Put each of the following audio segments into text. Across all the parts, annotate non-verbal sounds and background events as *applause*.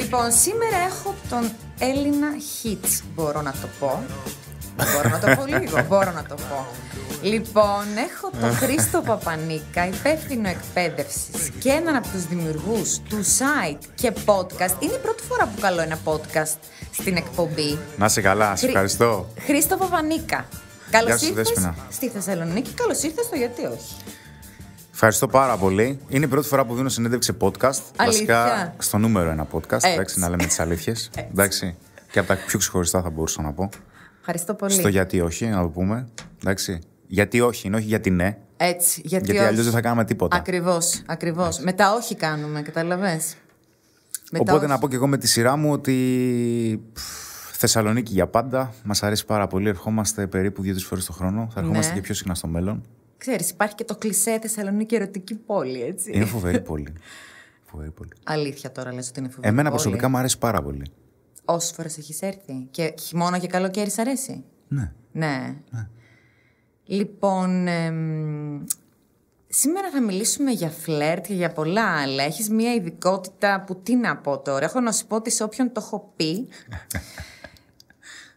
Λοιπόν, σήμερα έχω τον Έλληνα Χίτ μπορώ να το πω. μπορώ να το πω λίγο, *laughs* μπορώ να το πω. Λοιπόν, έχω τον Χρήστο Παπανίκα, υπεύθυνο εκπαίδευσης και έναν από τους δημιουργούς του site και podcast. Είναι η πρώτη φορά που καλώ ένα podcast στην εκπομπή. Να σε καλά, σε ευχαριστώ. Χρήστο Παπανίκα. Καλώς ήρθατε στη Θεσσαλονίκη, καλώς ήρθατε στο Γιατί Όχι. Ευχαριστώ πάρα πολύ. Είναι η πρώτη φορά που δίνω συνέντευξη podcast. Αλήθεια. Βασικά στο νούμερο ένα podcast. Έτσι. Εντάξει, να λέμε τις αλήθειες. Εντάξει. Και από τα πιο ξεχωριστά θα μπορούσα να πω. Ευχαριστώ πολύ. Στο γιατί όχι, να το πούμε. Εντάξει. Γιατί όχι, είναι όχι γιατί ναι. Έτσι. Γιατί, γιατί αλλιώς δεν θα κάναμε τίποτα. Ακριβώς. Ακριβώς. Με τα όχι κάνουμε, καταλαβέ. Οπότε να πω και εγώ με τη σειρά μου ότι. Θεσσαλονίκη για πάντα. Μας αρέσει πάρα πολύ. Ερχόμαστε περίπου δύο-τρει φορές το χρόνο. Θα ερχόμαστε ναι. και πιο συχνά στο μέλλον. Ξέρεις, υπάρχει και το κλισέ Θεσσαλονίκη ερωτική πόλη, έτσι. Είναι φοβερή *laughs* πόλη. φοβερή πόλη. Αλήθεια τώρα λες ότι είναι φοβερή Εμένα πόλη. προσωπικά μου αρέσει πάρα πολύ. Όσες φορές έχεις έρθει. Και χειμώνα και καλοκαίρι σ' αρέσει. Ναι. Ναι. ναι. Λοιπόν, σήμερα θα μιλήσουμε για φλερτ και για πολλά άλλα. Έχεις μια ειδικότητα που τι να πω τώρα. Έχω να σου πω ότι σε όποιον το έχω πει, *laughs*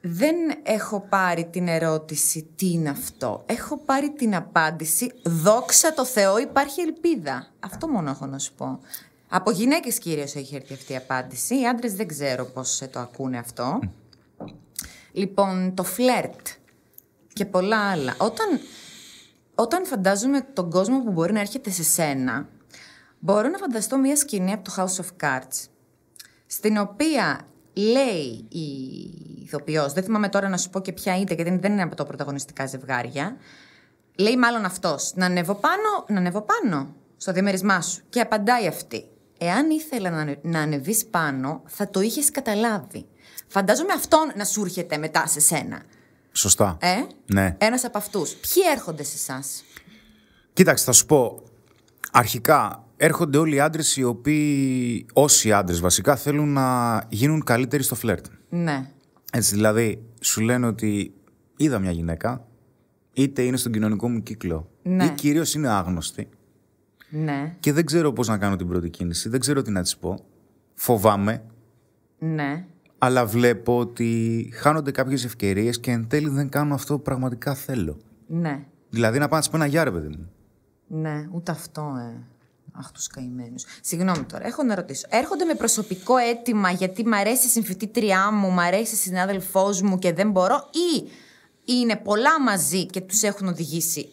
δεν έχω πάρει την ερώτηση τι είναι αυτό. Έχω πάρει την απάντηση δόξα το Θεό υπάρχει ελπίδα. Αυτό μόνο έχω να σου πω. Από γυναίκες κυρίως έχει έρθει αυτή η απάντηση. Οι άντρες δεν ξέρω πώς ε, το ακούνε αυτό. Λοιπόν, το φλερτ και πολλά άλλα. Όταν, όταν φαντάζομαι τον κόσμο που μπορεί να έρχεται σε σένα, μπορώ να φανταστώ μια σκηνή από το House of Cards, στην οποία λέει η ηθοποιός, δεν θυμάμαι τώρα να σου πω και ποια είτε, γιατί δεν είναι από τα πρωταγωνιστικά ζευγάρια. Λέει μάλλον αυτός, να ανέβω πάνω, να ανέβω πάνω στο διαμέρισμά σου. Και απαντάει αυτή, εάν ήθελα να, να ανεβείς πάνω, θα το είχες καταλάβει. Φαντάζομαι αυτόν να σου έρχεται μετά σε σένα. Σωστά. Ε? Ναι. Ένας από αυτούς. Ποιοι έρχονται σε εσάς. Κοίταξε, θα σου πω. Αρχικά, έρχονται όλοι οι άντρες οι οποίοι, όσοι άντρες βασικά, θέλουν να γίνουν καλύτεροι στο φλερτ. Ναι. Έτσι, δηλαδή, σου λένε ότι είδα μια γυναίκα, είτε είναι στον κοινωνικό μου κύκλο, ναι. ή κυρίως είναι άγνωστη. Ναι. Και δεν ξέρω πώς να κάνω την πρώτη κίνηση, δεν ξέρω τι να της πω. Φοβάμαι. Ναι. Αλλά βλέπω ότι χάνονται κάποιες ευκαιρίες και εν τέλει δεν κάνω αυτό που πραγματικά θέλω. Ναι. Δηλαδή να πάω να της πω ένα γιάρε, παιδί μου. Ναι, ούτε αυτό, ε. Αχ, τους καημένους. Συγγνώμη τώρα, έχω να ρωτήσω. Έρχονται με προσωπικό αίτημα γιατί μ' αρέσει η συμφιτήτριά μου, μ' αρέσει η συνάδελφός μου και δεν μπορώ, ή είναι πολλά μαζί και τους έχουν οδηγήσει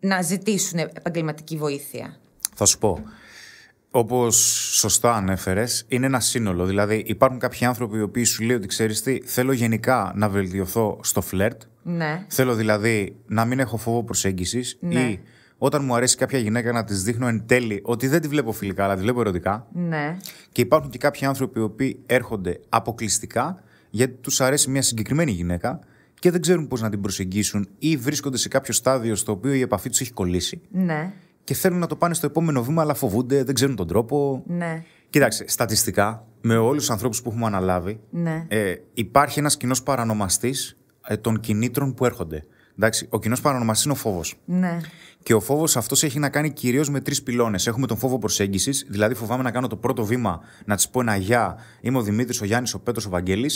να ζητήσουν επαγγελματική βοήθεια. Θα σου πω. Όπως σωστά ανέφερες, είναι ένα σύνολο. Δηλαδή, υπάρχουν κάποιοι άνθρωποι οι οποίοι σου λέει ότι ξέρεις τι, θέλω γενικά να βελτιωθώ στο φλερτ. Ναι. Θέλω δηλαδή να μην έχω φόβο προσέγγισης ναι. ή όταν μου αρέσει κάποια γυναίκα να της δείχνω εν τέλει ότι δεν τη βλέπω φιλικά, αλλά τη βλέπω ερωτικά. Ναι. Και υπάρχουν και κάποιοι άνθρωποι οι οποίοι έρχονται αποκλειστικά γιατί τους αρέσει μια συγκεκριμένη γυναίκα και δεν ξέρουν πώς να την προσεγγίσουν ή βρίσκονται σε κάποιο στάδιο στο οποίο η επαφή τους έχει κολλήσει. Ναι. Και θέλουν να το πάνε στο επόμενο βήμα, αλλά φοβούνται, δεν ξέρουν τον τρόπο. Ναι. Κοιτάξτε, στατιστικά, με όλους τους ανθρώπους που έχουμε αναλάβει, ναι. ε, υπάρχει ένας κοινός παρανομαστής ε, των κινήτρων που έρχονται. Εντάξει, ο κοινός παρονομαστής είναι ο φόβος. Ναι. Και ο φόβος αυτός έχει να κάνει κυρίως με τρεις πυλώνες. Έχουμε τον φόβο προσέγγισης, δηλαδή φοβάμαι να κάνω το πρώτο βήμα, να της πω ένα γεια, είμαι ο Δημήτρης, ο Γιάννης, ο Πέτρος, ο Βαγγέλης.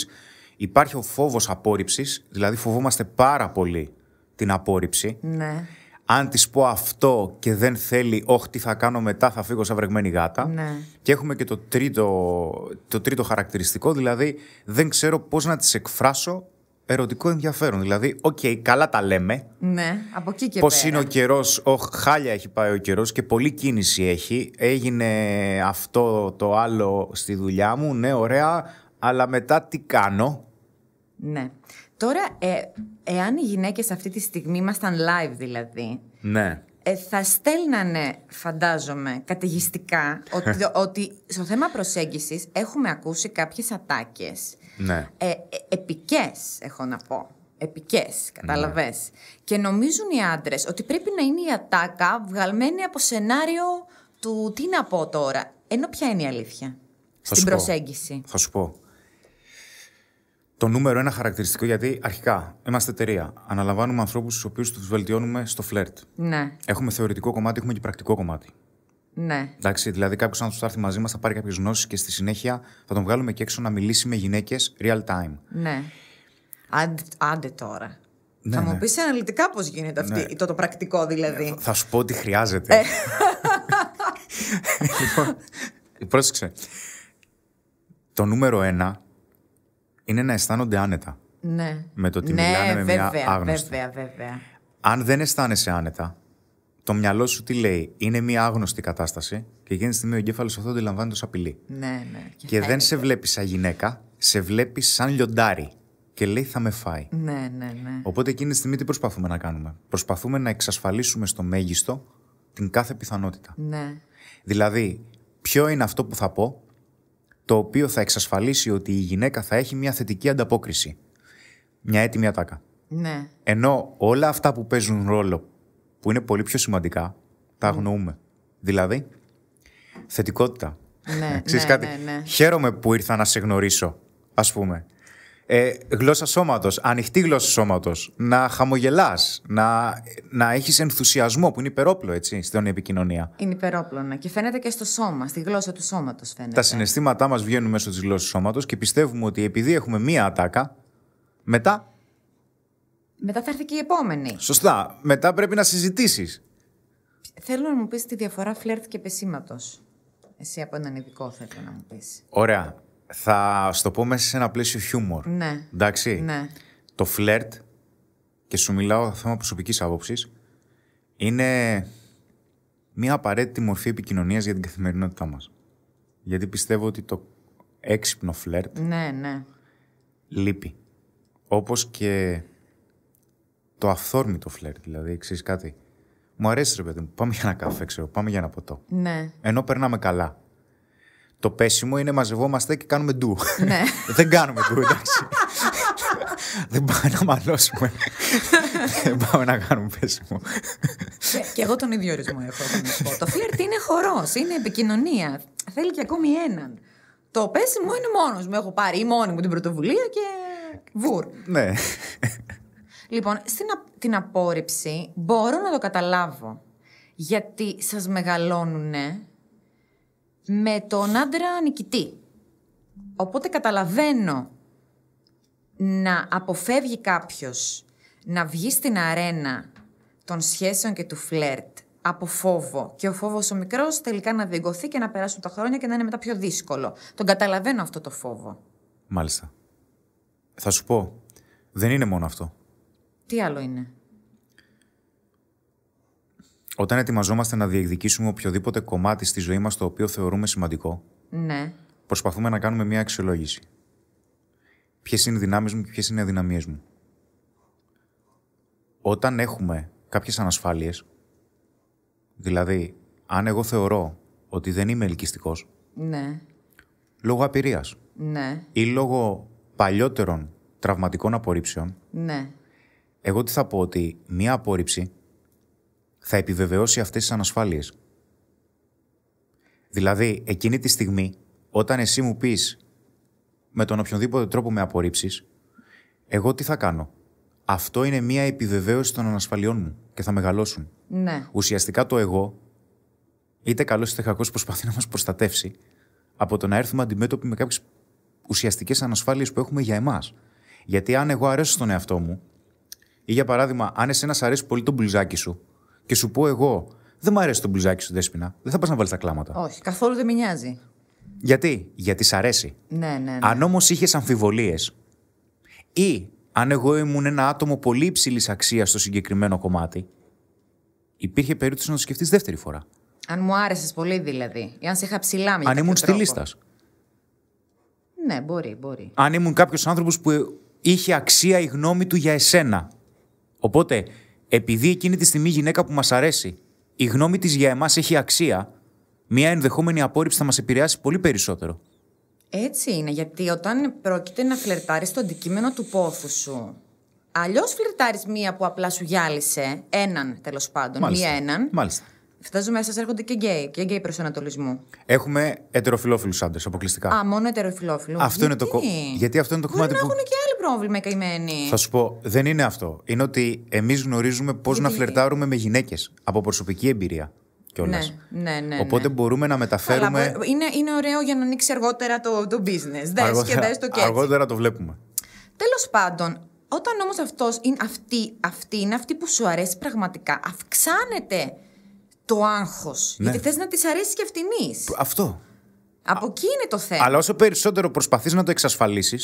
Υπάρχει ο φόβος απόρριψης, δηλαδή φοβόμαστε πάρα πολύ την απόρριψη. Ναι. Αν της πω αυτό και δεν θέλει, όχι τι θα κάνω μετά, θα φύγω σαν βρεγμένη γάτα. Ναι. Και έχουμε και το τρίτο, το τρίτο χαρακτηριστικό, δηλαδή δεν ξέρω πώς να της εκφράσω ερωτικό ενδιαφέρον. Δηλαδή, οκ, okay, καλά τα λέμε. Ναι, από εκεί και Πώς είναι ο καιρός, oh, χάλια έχει πάει ο καιρός και πολλή κίνηση έχει. Έγινε αυτό το άλλο στη δουλειά μου, ναι, ωραία, αλλά μετά τι κάνω. Ναι. Τώρα, ε, εάν οι γυναίκες αυτή τη στιγμή ήμασταν live δηλαδή, ναι. Ε, θα στέλνανε, φαντάζομαι, καταιγιστικά, *laughs* ότι, ότι στο θέμα προσέγγισης έχουμε ακούσει κάποιες ατάκες ναι. Ε, ε, επικές, έχω να πω. Επικές, καταλαβές Και νομίζουν οι άντρες ότι πρέπει να είναι η ατάκα βγαλμένη από σενάριο του τι να πω τώρα. Ενώ ποια είναι η αλήθεια θα στην προσέγγιση. Θα σου πω. Το νούμερο ένα χαρακτηριστικό γιατί αρχικά είμαστε εταιρεία. Αναλαμβάνουμε ανθρώπους του οποίους τους βελτιώνουμε στο φλερτ. Ναι. Έχουμε θεωρητικό κομμάτι, έχουμε και πρακτικό κομμάτι. Ναι. Εντάξει, δηλαδή κάποιος άνθρωπος θα έρθει μαζί μας, θα πάρει κάποιες γνώσεις και στη συνέχεια θα τον βγάλουμε και έξω να μιλήσει με γυναίκες real time. Ναι. Άντε, τώρα. Ναι, θα ναι. μου πεις αναλυτικά πώς γίνεται αυτή, ναι. το, το πρακτικό δηλαδή. Ε, θα σου πω ότι χρειάζεται. Ε. *laughs* λοιπόν, πρόσεξε. Το νούμερο ένα είναι να αισθάνονται άνετα. Ναι. Με το ότι ναι, μιλάνε με βέβαια, μια άγνωστη. Βέβαια, βέβαια. Αν δεν αισθάνεσαι άνετα, το μυαλό σου τι λέει, είναι μια άγνωστη κατάσταση και εκείνη τη στιγμή ο εγκέφαλος αυτό αντιλαμβάνεται ως απειλή. Ναι, ναι. Και, δεν σε βλέπει σαν γυναίκα, σε βλέπει σαν λιοντάρι. Και λέει θα με φάει. Ναι, ναι, ναι. Οπότε εκείνη τη στιγμή τι προσπαθούμε να κάνουμε. Προσπαθούμε να εξασφαλίσουμε στο μέγιστο την κάθε πιθανότητα. Ναι. Δηλαδή, ποιο είναι αυτό που θα πω, το οποίο θα εξασφαλίσει ότι η γυναίκα θα έχει μια θετική ανταπόκριση. Μια έτοιμη ατάκα. Ναι. Ενώ όλα αυτά που παίζουν ρόλο που είναι πολύ πιο σημαντικά, τα ναι. αγνοούμε. Δηλαδή, θετικότητα. Ναι, *laughs* ναι, ναι, ναι, χαίρομαι που ήρθα να σε γνωρίσω, ας πούμε. Ε, γλώσσα σώματος, ανοιχτή γλώσσα σώματος, να χαμογελάς, να, να έχεις ενθουσιασμό που είναι υπερόπλο έτσι στην επικοινωνία. Είναι υπερόπλο ναι. και φαίνεται και στο σώμα, στη γλώσσα του σώματος φαίνεται. Τα συναισθήματά μας βγαίνουν μέσω της γλώσσας σώματος και πιστεύουμε ότι επειδή έχουμε μία ατάκα, μετά μετά θα έρθει και η επόμενη. Σωστά. Μετά πρέπει να συζητήσεις. Θέλω να μου πεις τη διαφορά φλερτ και πεσήματο. Εσύ από έναν ειδικό θέλω να μου πεις. Ωραία. Θα στο πω μέσα σε ένα πλαίσιο χιούμορ. Ναι. Εντάξει. Ναι. Το φλερτ, και σου μιλάω θέμα προσωπικής άποψης, είναι μια απαραίτητη μορφή επικοινωνίας για την καθημερινότητά μας. Γιατί πιστεύω ότι το έξυπνο φλερτ. Ναι, ναι. Λείπει. Όπως και το αυθόρμητο φλερτ δηλαδή, εξή κάτι. Μου αρέσει ρε παιδί μου, πάμε για ένα καφέ, ξέρω, πάμε για ένα ποτό. Ναι. Ενώ περνάμε καλά. Το πέσιμο είναι μαζευόμαστε και κάνουμε ντου. Ναι. *laughs* Δεν κάνουμε ντου, εντάξει. *laughs* Δεν πάμε να μαλώσουμε. Δεν πάμε να κάνουμε πέσιμο. Ε, και εγώ τον ίδιο ορισμό έχω. Το φλερτ είναι χορός, είναι επικοινωνία. Θέλει και ακόμη έναν. Το πέσιμο είναι μόνος μου. Έχω πάρει ή μόνη μου την πρωτοβουλία και. Βουρ. Ναι. Λοιπόν, στην, την απόρριψη μπορώ να το καταλάβω. Γιατί σας μεγαλώνουν με τον άντρα νικητή. Οπότε καταλαβαίνω να αποφεύγει κάποιος να βγει στην αρένα των σχέσεων και του φλερτ από φόβο. Και ο φόβος ο μικρός τελικά να διεγκωθεί και να περάσουν τα χρόνια και να είναι μετά πιο δύσκολο. Τον καταλαβαίνω αυτό το φόβο. Μάλιστα. Θα σου πω, δεν είναι μόνο αυτό. Τι άλλο είναι. Όταν ετοιμαζόμαστε να διεκδικήσουμε οποιοδήποτε κομμάτι στη ζωή μας το οποίο θεωρούμε σημαντικό, ναι. προσπαθούμε να κάνουμε μια αξιολόγηση. Ποιες είναι οι δυνάμεις μου και ποιες είναι οι αδυναμίες μου. Όταν έχουμε κάποιες ανασφάλειες, δηλαδή αν εγώ θεωρώ ότι δεν είμαι ελκυστικός, ναι. λόγω απειρίας ναι. ή λόγω παλιότερων τραυματικών απορρίψεων, ναι. Εγώ τι θα πω, ότι μία απόρριψη θα επιβεβαιώσει αυτές τις ανασφάλειες. Δηλαδή, εκείνη τη στιγμή, όταν εσύ μου πεις με τον οποιονδήποτε τρόπο με απορρίψεις, εγώ τι θα κάνω. Αυτό είναι μία επιβεβαίωση των ανασφαλιών μου και θα μεγαλώσουν. Ναι. Ουσιαστικά το εγώ, είτε καλός είτε κακός, προσπαθεί να μας προστατεύσει από το να έρθουμε αντιμέτωποι με κάποιες ουσιαστικές ανασφάλειες που έχουμε για εμάς. Γιατί αν εγώ αρέσω στον εαυτό μου ή για παράδειγμα, αν εσένα σ' αρέσεις πολύ το μπλουζάκι σου και σου πω εγώ, δεν μου αρέσει το μπλουζάκι σου, Δέσπινα, δεν θα πας να βάλεις τα κλάματα. Όχι, καθόλου δεν με νοιάζει. Γιατί, γιατί σ' αρέσει. Ναι, ναι, ναι. Αν όμως είχες αμφιβολίες ή αν εγώ ήμουν ένα άτομο πολύ υψηλής αξίας στο συγκεκριμένο κομμάτι, υπήρχε περίπτωση να το σκεφτείς δεύτερη φορά. Αν μου άρεσες πολύ δηλαδή, ή αν σε είχα ψηλά Αν ήμουν στη λίστα. Ναι, μπορεί, μπορεί. Αν ήμουν κάποιος άνθρωπος που είχε αξία η γνώμη του για εσένα. Οπότε, επειδή εκείνη τη στιγμή η γυναίκα που μας αρέσει, η γνώμη της για εμάς έχει αξία, μια ενδεχόμενη απόρριψη θα μας επηρεάσει πολύ περισσότερο. Έτσι είναι, γιατί όταν πρόκειται να φλερτάρεις το αντικείμενο του πόθου σου, αλλιώς φλερτάρεις μία που απλά σου γυάλισε, έναν τέλος πάντων, μία έναν. Μάλιστα φτάζουμε σα έρχονται και γκέι, και γκέι προσανατολισμού. Έχουμε ετεροφιλόφιλους άντρες αποκλειστικά. Α, μόνο ετεροφιλόφιλους. Αυτό Γιατί? είναι το Γιατί αυτό είναι το κομμάτι. Μπορεί να έχουν και άλλοι πρόβλημα οι καημένοι. Θα σου πω, δεν είναι αυτό. Είναι ότι εμείς γνωρίζουμε πώς να φλερτάρουμε με γυναίκες από προσωπική εμπειρία. Κιόλας. Ναι, ναι, ναι, Οπότε ναι. μπορούμε να μεταφέρουμε. Αλλά είναι, είναι ωραίο για να ανοίξει αργότερα το, το business. Δες και δες το και Αργότερα το βλέπουμε. Τέλος πάντων, όταν όμως αυτός είναι αυτή, αυτή είναι αυτή που σου αρέσει πραγματικά, αυξάνεται το άγχος. Ναι. Γιατί θες να της αρέσει και αυτήν. Αυτό. Από εκεί είναι το θέμα. Αλλά όσο περισσότερο προσπαθείς να το εξασφαλίσεις.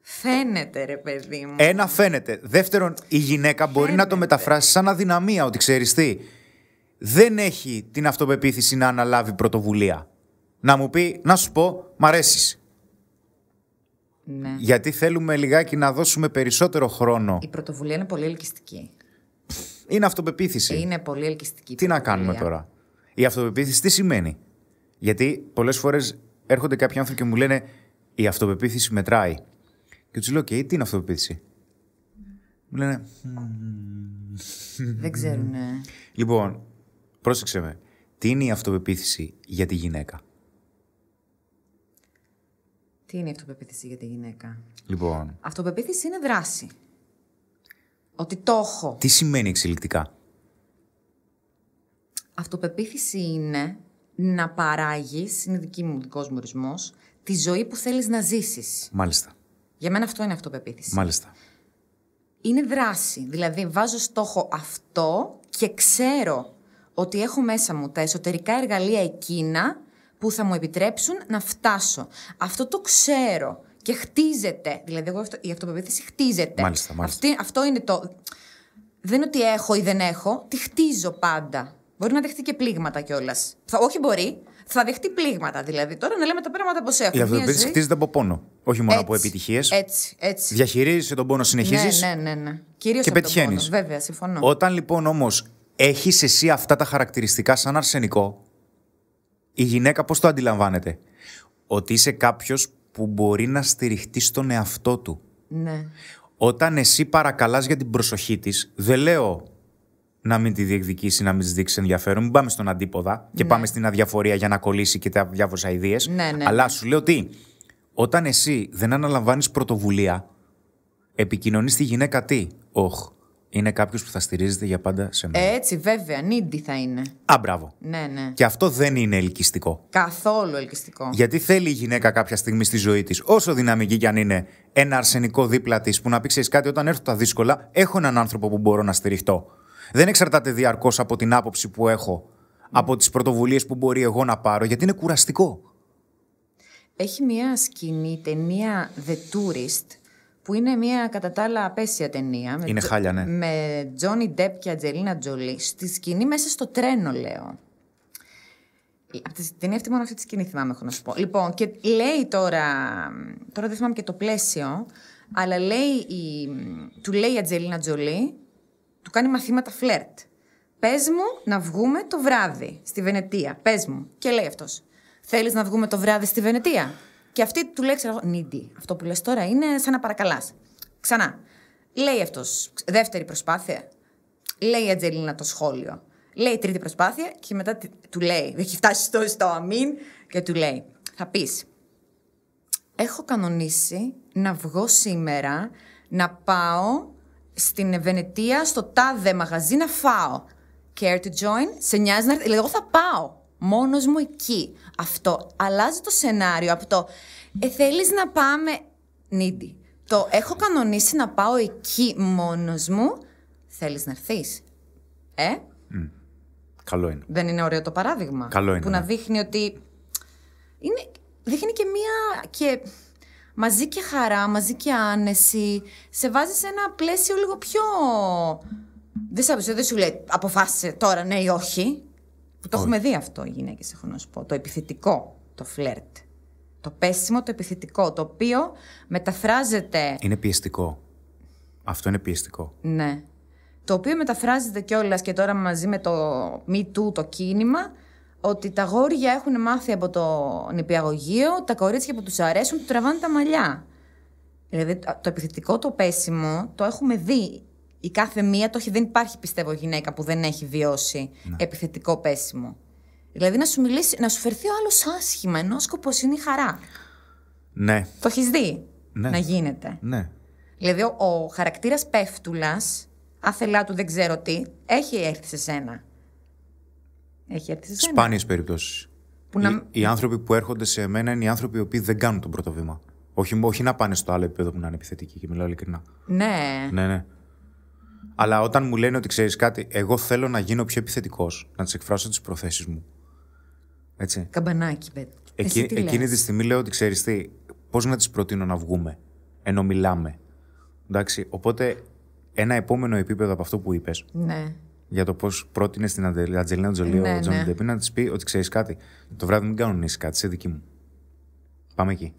Φαίνεται, ρε παιδί μου. Ένα, φαίνεται. Δεύτερον, η γυναίκα μπορεί να το μεταφράσει σαν αδυναμία. Ότι ξέρεις τι, δεν έχει την αυτοπεποίθηση να αναλάβει πρωτοβουλία. Να μου πει, να σου πω, μ' αρέσεις. Ναι. Γιατί θέλουμε λιγάκι να δώσουμε περισσότερο χρόνο. Η πρωτοβουλία είναι πολύ ελκυστική. Είναι αυτοπεποίθηση. Είναι πολύ ελκυστική. Τι να κάνουμε τώρα. Η αυτοπεποίθηση τι σημαίνει. Γιατί πολλές φορές έρχονται κάποιοι άνθρωποι και μου λένε Η αυτοπεποίθηση μετράει. Και τους λέω: Και τι είναι αυτοπεποίθηση. Μου λένε. Δεν ξέρουν. Λοιπόν, πρόσεξε με. Τι είναι η αυτοπεποίθηση για τη γυναίκα. Τι είναι η αυτοπεποίθηση για τη γυναίκα. Λοιπόν. Αυτοπεποίθηση είναι δράση. Ότι το έχω. Τι σημαίνει εξελικτικά. Αυτοπεποίθηση είναι να παράγεις, είναι δική μου δικός μου ορισμός, τη ζωή που θέλεις να ζήσεις. Μάλιστα. Για μένα αυτό είναι αυτοπεποίθηση. Μάλιστα. Είναι δράση. Δηλαδή βάζω στόχο αυτό και ξέρω ότι έχω μέσα μου τα εσωτερικά εργαλεία εκείνα που θα μου επιτρέψουν να φτάσω. Αυτό το ξέρω και χτίζεται. Δηλαδή, εγώ η αυτοπεποίθηση χτίζεται. Μάλιστα, μάλιστα. αυτό είναι το. Δεν είναι ότι έχω ή δεν έχω, τη χτίζω πάντα. Μπορεί να δεχτεί και πλήγματα κιόλας. Όχι μπορεί, θα δεχτεί πλήγματα. Δηλαδή, τώρα να λέμε τα πράγματα πώ έχουν. Η αυτοπεποίθηση χτίζεται από πόνο. Όχι μόνο έτσι, από επιτυχίες. Έτσι, απο επιτυχιε Διαχειρίζεσαι τον πόνο, συνεχίζεις. Ναι, ναι, ναι. ναι. και πετυχαίνεις. Βέβαια, συμφωνώ. Όταν λοιπόν όμως έχεις εσύ αυτά τα χαρακτηριστικά σαν αρσενικό, η γυναίκα πώς το αντιλαμβάνεται. Ότι είσαι κάποιος που μπορεί να στηριχτεί στον εαυτό του. Ναι. Όταν εσύ παρακαλάς για την προσοχή της, δεν λέω να μην τη διεκδικήσει, να μην της δείξει ενδιαφέρον. Μην πάμε στον αντίποδα και ναι. πάμε στην αδιαφορία για να κολλήσει και τα διάφορε ιδέε. Ναι, ναι. Αλλά σου λέω ότι όταν εσύ δεν αναλαμβάνεις πρωτοβουλία, επικοινωνείς τη γυναίκα τι. Οχ, είναι κάποιος που θα στηρίζεται για πάντα σε μένα. Έτσι, βέβαια. Νίντι θα είναι. Α, μπράβο. Ναι, ναι. Και αυτό δεν είναι ελκυστικό. Καθόλου ελκυστικό. Γιατί θέλει η γυναίκα κάποια στιγμή στη ζωή της, όσο δυναμική κι αν είναι, ένα αρσενικό δίπλα της που να πει: Ξέρεις κάτι, όταν έρθω τα δύσκολα, έχω έναν άνθρωπο που μπορώ να στηριχτώ. Δεν εξαρτάται διαρκώς από την άποψη που έχω, από τις πρωτοβουλίες που μπορεί εγώ να πάρω, γιατί είναι κουραστικό. Έχει μια σκηνή ταινία The Tourist που είναι μια κατά τα άλλα απέσια ταινία. Με είναι χάλια, ναι. Με Τζόνι Ντεπ και Ατζελίνα Τζολί. Στη σκηνή μέσα στο τρένο, λέω. την τη αυτή μόνο αυτή τη σκηνή θυμάμαι, έχω να σου πω. Λοιπόν, και λέει τώρα. Τώρα δεν θυμάμαι και το πλαίσιο, αλλά λέει η, του λέει η Ατζελίνα Τζολί, του κάνει μαθήματα φλερτ. Πες μου να βγούμε το βράδυ στη Βενετία. Πες μου. Και λέει αυτός. Θέλεις να βγούμε το βράδυ στη Βενετία. Και αυτή του λέει, ξέρω νίντι. Αυτό που λες τώρα είναι σαν να παρακαλάς. Ξανά. Λέει αυτός. Δεύτερη προσπάθεια. Λέει η Ατζελίνα το σχόλιο. Λέει τρίτη προσπάθεια και μετά του λέει. Έχει φτάσει στο, στο αμήν και του λέει. Θα πεις. Έχω κανονίσει να βγω σήμερα να πάω στην Βενετία στο τάδε μαγαζί να φάω. Care to join? Σε νοιάζει να έρθει. εγώ θα πάω μόνος μου εκεί. Αυτό αλλάζει το σενάριο από το «Ε, θέλεις να πάμε νίτι». Το «Έχω κανονίσει να πάω εκεί μόνος μου, θέλεις να έρθεις. Ε, Καλό είναι. Δεν είναι ωραίο το παράδειγμα. Καλό είναι. Που να ναι. δείχνει ότι είναι, δείχνει και μία και μαζί και χαρά, μαζί και άνεση. Σε βάζει σε ένα πλαίσιο λίγο πιο... δεν σου λέει αποφάσισε τώρα ναι ή όχι. Που το έχουμε δει αυτό οι γυναίκες, έχω να σου πω. Το επιθετικό, το φλερτ. Το πέσιμο, το επιθετικό, το οποίο μεταφράζεται. Είναι πιεστικό. Αυτό είναι πιεστικό. Ναι. Το οποίο μεταφράζεται κιόλας και τώρα μαζί με το Me Too, το κίνημα, ότι τα γόρια έχουν μάθει από το νηπιαγωγείο, τα κορίτσια που τους αρέσουν του τραβάνε τα μαλλιά. Δηλαδή το επιθετικό, το πέσιμο, το έχουμε δει η κάθε μία το έχει. Δεν υπάρχει, πιστεύω, γυναίκα που δεν έχει βιώσει επιθετικό πέσιμο. Δηλαδή να σου μιλήσει, να σου φερθεί ο άλλος άσχημα, ενώ ο σκοπός είναι η χαρά. Ναι. Το έχεις δει ναι. να γίνεται. Ναι. Δηλαδή ο, χαρακτήρας χαρακτήρα πέφτουλας, άθελά του δεν ξέρω τι, έχει έρθει σε σένα. Έχει έρθει σε σένα. Σπάνιες περιπτώσεις. Οι, άνθρωποι που έρχονται σε μένα είναι οι άνθρωποι οι οποίοι δεν κάνουν τον πρώτο βήμα. Όχι, όχι να πάνε στο άλλο επίπεδο που να είναι επιθετικοί και μιλάω ειλικρινά. Ναι. Ναι, ναι. Αλλά όταν μου λένε ότι ξέρεις κάτι, εγώ θέλω να γίνω πιο επιθετικός, να τις εκφράσω τις προθέσεις μου. Έτσι. Καμπανάκι, παιδί. Εκείνη, εκείνη τη στιγμή λέω ότι ξέρεις τι, πώς να τις προτείνω να βγούμε, ενώ μιλάμε. Εντάξει, οπότε ένα επόμενο επίπεδο από αυτό που είπες. Ναι. Για το πώς πρότεινε στην Αντζελίνα Τζολί ο ναι, ναι. Τζον να της πει ότι ξέρεις κάτι. Το βράδυ μην κανονίσεις κάτι, σε δική μου. Πάμε εκεί.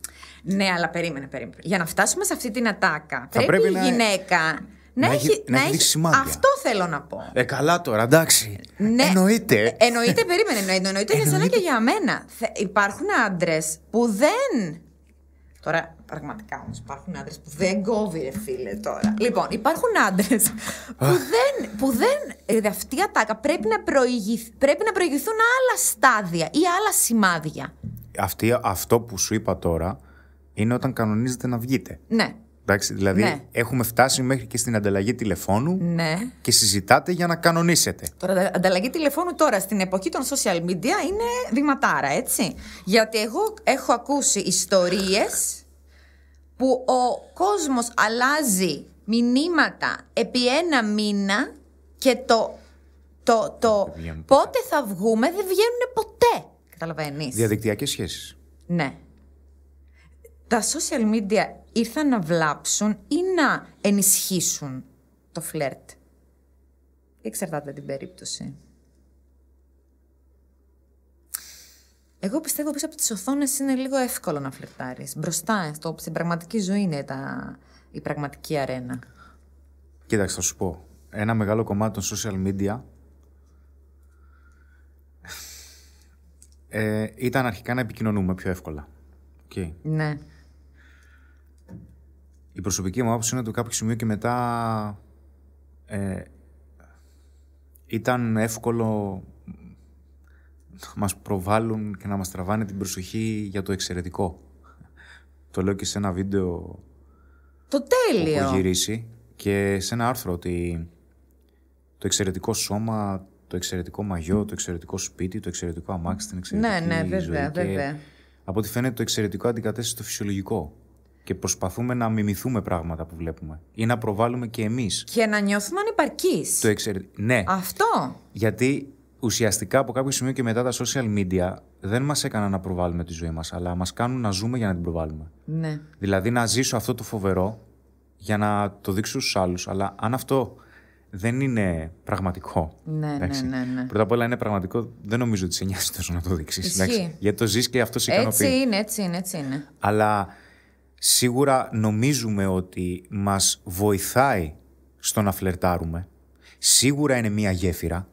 Ναι, αλλά περίμενε, περίμενε. Για να φτάσουμε σε αυτή την ατάκα, θα πρέπει, πρέπει η να... γυναίκα να, να, έχει, σημάδια. Αυτό θέλω να πω. Ε, καλά τώρα, εντάξει. Ναι, εννοείται. Ε, εννοείται, περίμενε. Εννοείται, εννοείται για σένα και για μένα. Υπάρχουν άντρες που δεν. Τώρα, πραγματικά όμως, υπάρχουν άντρες που δεν κόβει, ρε φίλε τώρα. Λοιπόν, υπάρχουν άντρες που δεν. Που δεν ε, αυτή η ατάκα πρέπει να, προηγηθ, πρέπει να προηγηθούν άλλα στάδια ή άλλα σημάδια. αυτό που σου είπα τώρα είναι όταν κανονίζετε να βγείτε. Ναι. Εντάξει, δηλαδή ναι. έχουμε φτάσει μέχρι και στην ανταλλαγή τηλεφώνου ναι. και συζητάτε για να κανονίσετε. Τώρα, ανταλλαγή τηλεφώνου τώρα στην εποχή των social media είναι βηματάρα, έτσι. Γιατί εγώ έχω ακούσει ιστορίες που ο κόσμος αλλάζει μηνύματα επί ένα μήνα και το, το, το πότε θα βγούμε δεν βγαίνουν ποτέ. Καταλαβαίνεις. Διαδικτυακές σχέσεις. Ναι. Τα social media ήρθαν να βλάψουν ή να ενισχύσουν το φλερτ. Εξαρτάται την περίπτωση. Εγώ πιστεύω πίσω από τις οθόνες είναι λίγο εύκολο να φλερτάρεις. Μπροστά, στο, στην πραγματική ζωή είναι τα, η πραγματική αρένα. Κοίταξε, θα σου πω. Ένα μεγάλο κομμάτι των social media ε, ήταν αρχικά να επικοινωνούμε πιο εύκολα. Okay. Ναι η προσωπική μου άποψη είναι ότι κάποιο σημείο και μετά ε, ήταν εύκολο να μας προβάλλουν και να μας τραβάνε την προσοχή για το εξαιρετικό. Το λέω και σε ένα βίντεο το τέλειο. που έχω γυρίσει και σε ένα άρθρο ότι το εξαιρετικό σώμα, το εξαιρετικό μαγιό, το εξαιρετικό σπίτι, το εξαιρετικό αμάξι, την εξαιρετική ναι, ναι, βέβαια, ζωή. Βέβαια. από ό,τι φαίνεται το εξαιρετικό αντικατέστησε το φυσιολογικό και προσπαθούμε να μιμηθούμε πράγματα που βλέπουμε ή να προβάλλουμε και εμείς. Και να νιώθουμε ανυπαρκεί. Το εξαιρε... Ναι. Αυτό. Γιατί ουσιαστικά από κάποιο σημείο και μετά τα social media δεν μας έκαναν να προβάλλουμε τη ζωή μας, αλλά μας κάνουν να ζούμε για να την προβάλλουμε. Ναι. Δηλαδή να ζήσω αυτό το φοβερό για να το δείξω στους άλλους. Αλλά αν αυτό δεν είναι πραγματικό. Ναι, ναι, ναι, ναι. Πρώτα απ' όλα είναι πραγματικό, δεν νομίζω ότι σε νοιάζει τόσο να το δείξεις. Γιατί το ζεις και αυτός σε ικανοποιεί. Έτσι είναι, έτσι είναι, έτσι είναι. Αλλά σίγουρα νομίζουμε ότι μας βοηθάει στο να φλερτάρουμε. Σίγουρα είναι μία γέφυρα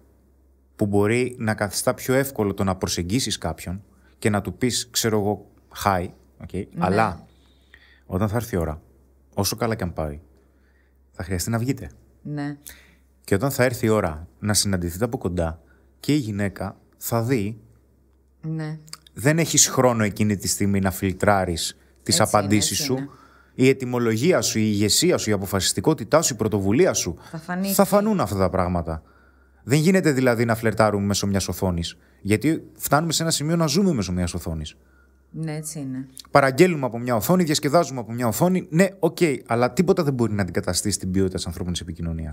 που μπορεί να καθιστά πιο εύκολο το να προσεγγίσεις κάποιον και να του πεις, ξέρω εγώ, hi, okay, ναι. αλλά όταν θα έρθει η ώρα, όσο καλά και αν πάει, θα χρειαστεί να βγείτε. Ναι. Και όταν θα έρθει η ώρα να συναντηθείτε από κοντά και η γυναίκα θα δει ναι. δεν έχεις χρόνο εκείνη τη στιγμή να φιλτράρεις Τις απαντήσει σου. Η ετοιμολογία σου, η ηγεσία σου, η αποφασιστικότητά σου, η πρωτοβουλία σου. Θα, φανούν αυτά τα πράγματα. Δεν γίνεται δηλαδή να φλερτάρουμε μέσω μιας οθόνης. Γιατί φτάνουμε σε ένα σημείο να ζούμε μέσω μιας οθόνης. Ναι, έτσι είναι. Παραγγέλνουμε από μια οθόνη, διασκεδάζουμε από μια οθόνη. Ναι, οκ, okay, αλλά τίποτα δεν μπορεί να αντικαταστήσει την ποιότητα της ανθρώπινης επικοινωνίας.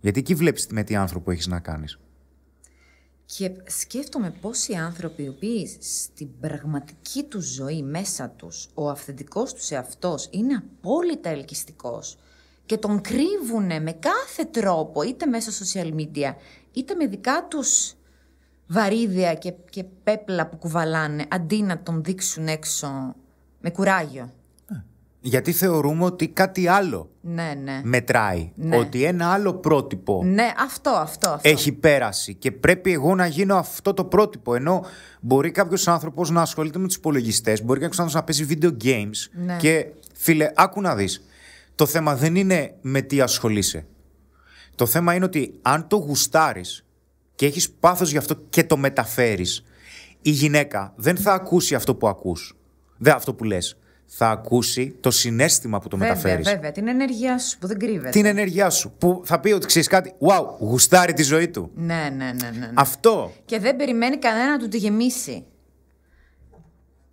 Γιατί εκεί βλέπεις με τι άνθρωπο έχεις να κάνεις. Και σκέφτομαι πόσοι άνθρωποι οι οποίοι στην πραγματική τους ζωή μέσα τους, ο αυθεντικός τους εαυτός είναι απόλυτα ελκυστικός και τον κρύβουν με κάθε τρόπο, είτε μέσα social media, είτε με δικά τους βαρύδια και, και πέπλα που κουβαλάνε, αντί να τον δείξουν έξω με κουράγιο. Γιατί θεωρούμε ότι κάτι άλλο ναι, ναι. μετράει. Ναι. Ότι ένα άλλο πρότυπο ναι, αυτό, αυτό, αυτό, έχει πέραση. και πρέπει εγώ να γίνω αυτό το πρότυπο. Ενώ μπορεί κάποιος άνθρωπος να ασχολείται με τους υπολογιστές, μπορεί κάποιος να παίζει video games. Ναι. Και φίλε, άκου να δεις. Το θέμα δεν είναι με τι ασχολείσαι. Το θέμα είναι ότι αν το γουστάρεις και έχεις πάθος γι' αυτό και το μεταφέρεις, η γυναίκα δεν θα ακούσει αυτό που ακούς. Δεν αυτό που λες θα ακούσει το συνέστημα που το μεταφέρεις. Βέβαια, βέβαια. Την ενέργειά σου που δεν κρύβεται. Την ενέργειά σου που θα πει ότι ξέρεις κάτι. Wow, γουστάρει τη ζωή του. Ναι, ναι, ναι, ναι, ναι, Αυτό. Και δεν περιμένει κανένα να του τη γεμίσει.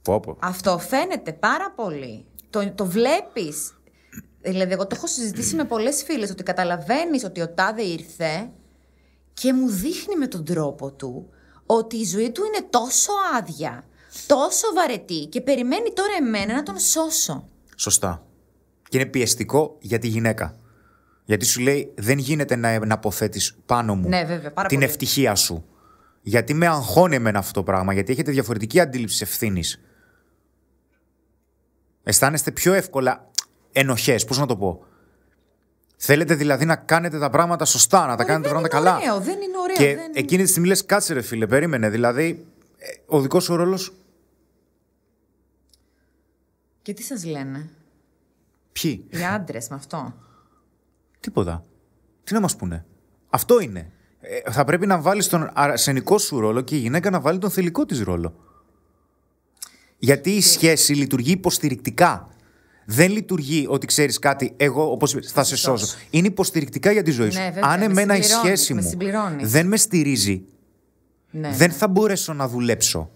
Πω, Αυτό φαίνεται πάρα πολύ. Το, το βλέπεις. Δηλαδή, εγώ το έχω συζητήσει με πολλές φίλες ότι καταλαβαίνεις ότι ο Τάδε ήρθε και μου δείχνει με τον τρόπο του ότι η ζωή του είναι τόσο άδεια τόσο βαρετή και περιμένει τώρα εμένα να τον σώσω. Σωστά. Και είναι πιεστικό για τη γυναίκα. Γιατί σου λέει δεν γίνεται να, να αποθέτεις πάνω μου ναι, την πολύ. ευτυχία σου. Γιατί με αγχώνει εμένα αυτό το πράγμα, γιατί έχετε διαφορετική αντίληψη ευθύνης. Αισθάνεστε πιο εύκολα ενοχές, πώς να το πω. Θέλετε δηλαδή να κάνετε τα πράγματα σωστά, να τα κάνετε τα πράγματα καλά. Ωραίο, δεν είναι ωραίο. Και εκείνη τη στιγμή λες, κάτσε ρε φίλε, περίμενε. Δηλαδή, ε, ο δικός σου ρόλος και τι σας λένε. Ποιοι. Οι άντρες με αυτό. Τίποτα. Τι να μας πούνε. Αυτό είναι. Ε, θα πρέπει να βάλεις τον αρσενικό σου ρόλο και η γυναίκα να βάλει τον θηλυκό της ρόλο. Γιατί η σχέση λειτουργεί υποστηρικτικά. Δεν λειτουργεί ότι ξέρεις κάτι, εγώ όπως θα σε σώσω Είναι υποστηρικτικά για τη ζωή σου. Ναι, Αν εμένα η σχέση μου δεν με στηρίζει, ναι, δεν θα μπορέσω να δουλέψω.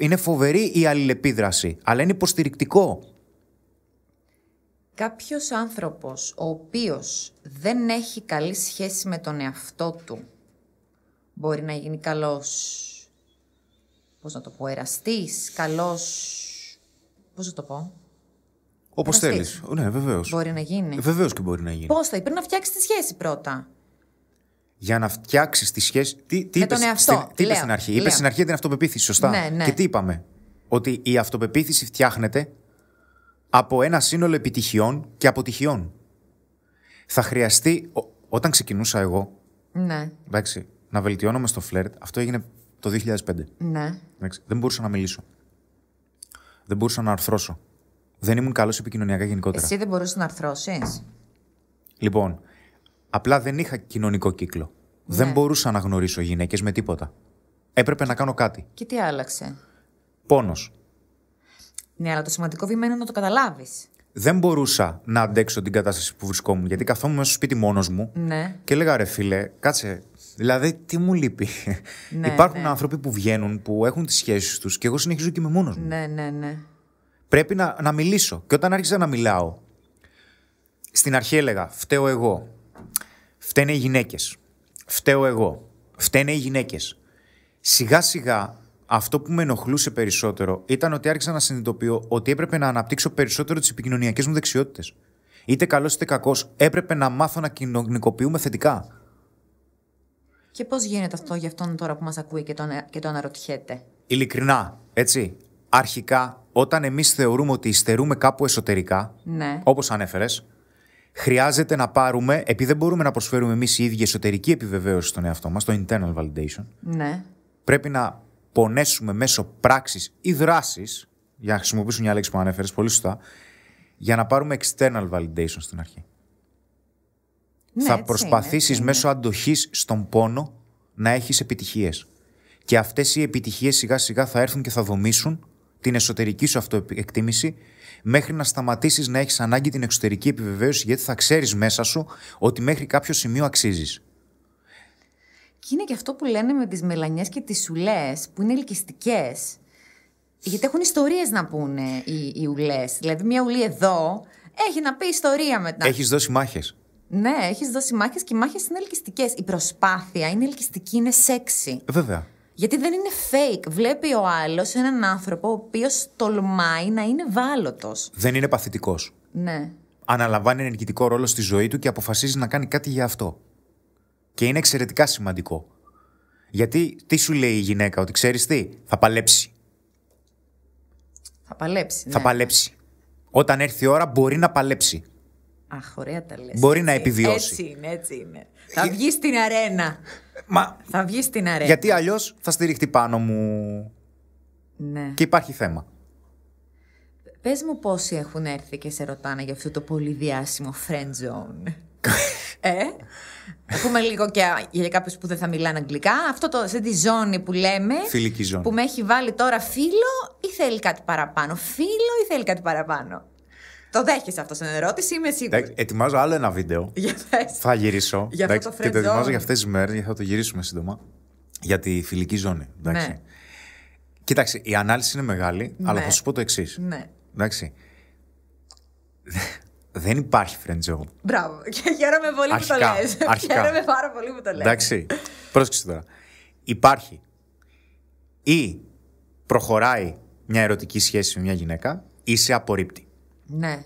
Είναι, φοβερή η αλληλεπίδραση, αλλά είναι υποστηρικτικό. Κάποιος άνθρωπος ο οποίος δεν έχει καλή σχέση με τον εαυτό του μπορεί να γίνει καλός, πώς να το πω, εραστής, καλός, πώς να το πω, Όπως θέλεις. Ναι, βεβαίως. Μπορεί να γίνει. Βεβαίως και μπορεί να γίνει. Πώς θα, πρέπει να φτιάξεις τη σχέση πρώτα για να φτιάξεις τη σχέση. Τι, τι με είπες, τον εαυτό. Στην, τι είπες στην αρχή. Είπες στην αρχή την αυτοπεποίθηση. Σωστά. Ναι, ναι. Και τι είπαμε. Ότι η αυτοπεποίθηση φτιάχνεται από ένα σύνολο επιτυχιών και αποτυχιών. Θα χρειαστεί. Όταν ξεκινούσα εγώ. Ναι. Εντάξει, να βελτιώνομαι στο φλερτ. Αυτό έγινε το 2005. Ναι. Εντάξει, δεν μπορούσα να μιλήσω. Δεν μπορούσα να αρθρώσω. Δεν ήμουν καλός επικοινωνιακά γενικότερα. Εσύ δεν μπορούσες να αρθρώσεις. Λοιπόν, Απλά δεν είχα κοινωνικό κύκλο. Δεν ναι. μπορούσα να γνωρίσω γυναίκες με τίποτα. Έπρεπε να κάνω κάτι. Και τι άλλαξε. Πόνος. Ναι, αλλά το σημαντικό βήμα είναι να το καταλάβεις. Δεν μπορούσα να αντέξω την κατάσταση που βρισκόμουν. Γιατί καθόμουν μέσα στο σπίτι μόνος μου ναι. και έλεγα, ρε φίλε, κάτσε. Δηλαδή, τι μου λείπει. *laughs* Ναι, Υπάρχουν ναι. άνθρωποι που βγαίνουν, που έχουν τις σχέσεις τους και εγώ συνεχίζω και είμαι μόνος μου. Ναι, ναι, ναι. Πρέπει να, να μιλήσω. Και όταν άρχισα να μιλάω, στην αρχή έλεγα φταίω εγώ. Φταίνε οι γυναίκες. Φταίω εγώ. Φταίνε οι γυναίκες. Σιγά σιγά αυτό που με ενοχλούσε περισσότερο ήταν ότι άρχισα να συνειδητοποιώ ότι έπρεπε να αναπτύξω περισσότερο τις επικοινωνιακές μου δεξιότητες. Είτε καλός είτε κακός, έπρεπε να μάθω να κοινωνικοποιούμε θετικά. Και πώς γίνεται αυτό για αυτόν τώρα που μας ακούει και τον, και τον αναρωτιέται. Ειλικρινά, έτσι. Αρχικά, όταν εμείς θεωρούμε ότι υστερούμε κάπου εσωτερικά, ναι. όπως ανέφερες, χρειάζεται να πάρουμε, επειδή δεν μπορούμε να προσφέρουμε εμείς οι ίδιοι εσωτερική επιβεβαίωση στον εαυτό μας, το internal validation, ναι. πρέπει να πονέσουμε μέσω πράξης ή δράσης, για να χρησιμοποιήσω μια λέξη που ανέφερες πολύ σωστά, για να πάρουμε external validation στην αρχή. Ναι, θα προσπαθήσεις μέσω αντοχής αντοχής στον πόνο να έχεις επιτυχίες. Και αυτές οι επιτυχίες σιγά σιγά θα έρθουν και θα δομήσουν την εσωτερική σου αυτοεκτίμηση μέχρι να σταματήσεις να έχεις ανάγκη την εξωτερική επιβεβαίωση, γιατί θα ξέρεις μέσα σου ότι μέχρι κάποιο σημείο αξίζεις. Και είναι και αυτό που λένε με τις μελανιές και τις ουλές, που είναι ελκυστικές. Γιατί έχουν ιστορίες να πούνε οι, οι ουλές. Δηλαδή, μια ουλή εδώ έχει να πει ιστορία μετά. Έχεις δώσει μάχες. Ναι, έχεις δώσει μάχες και οι μάχες είναι ελκυστικές. Η προσπάθεια είναι ελκυστική, είναι σεξι. Βέβαια. Γιατί δεν είναι fake. Βλέπει ο άλλος έναν άνθρωπο ο οποίος τολμάει να είναι βάλωτος. Δεν είναι παθητικός. Ναι. Αναλαμβάνει ενεργητικό ρόλο στη ζωή του και αποφασίζει να κάνει κάτι για αυτό. Και είναι εξαιρετικά σημαντικό. Γιατί τι σου λέει η γυναίκα, ότι ξέρεις τι, θα παλέψει. Θα παλέψει. Ναι. Θα παλέψει. Όταν έρθει η ώρα μπορεί να παλέψει. Αχ, ωραία τα λες. Μπορεί να επιβιώσει. Έτσι έτσι είναι. Θα βγει στην αρένα. Μα... Θα βγεις στην αρένα. Γιατί αλλιώς θα στηριχτεί πάνω μου. Ναι. Και υπάρχει θέμα. Πες μου πόσοι έχουν έρθει και σε ρωτάνε για αυτό το πολύ διάσημο friend zone. *laughs* ε, πούμε λίγο και για κάποιους που δεν θα μιλάνε αγγλικά. Αυτό το σε τη ζώνη που λέμε. Φιλική ζώνη. Που με έχει βάλει τώρα φίλο ή θέλει κάτι παραπάνω. Φίλο ή θέλει κάτι παραπάνω. Το δέχεσαι αυτό σαν ερώτηση, είμαι σίγουρη. Ε, ετοιμάζω άλλο ένα βίντεο. *laughs* Για Θα γυρίσω. Για το Και το ετοιμάζω για αυτές τις μέρες, γιατί θα το γυρίσουμε σύντομα. Για τη φιλική ζώνη. Ναι. Κοίταξε, η ανάλυση είναι μεγάλη, ναι. αλλά θα σου πω το εξής. Ναι. Εντάξει. Δεν υπάρχει friend zone. Μπράβο. Και χαίρομαι πολύ αρχικά, που το λε. Χαίρομαι πάρα πολύ που το λες. Εντάξει. Πρόσεξε τώρα. Υπάρχει ή προχωράει μια ερωτική σχέση με μια γυναίκα ή σε απορρίπτει. Ναι.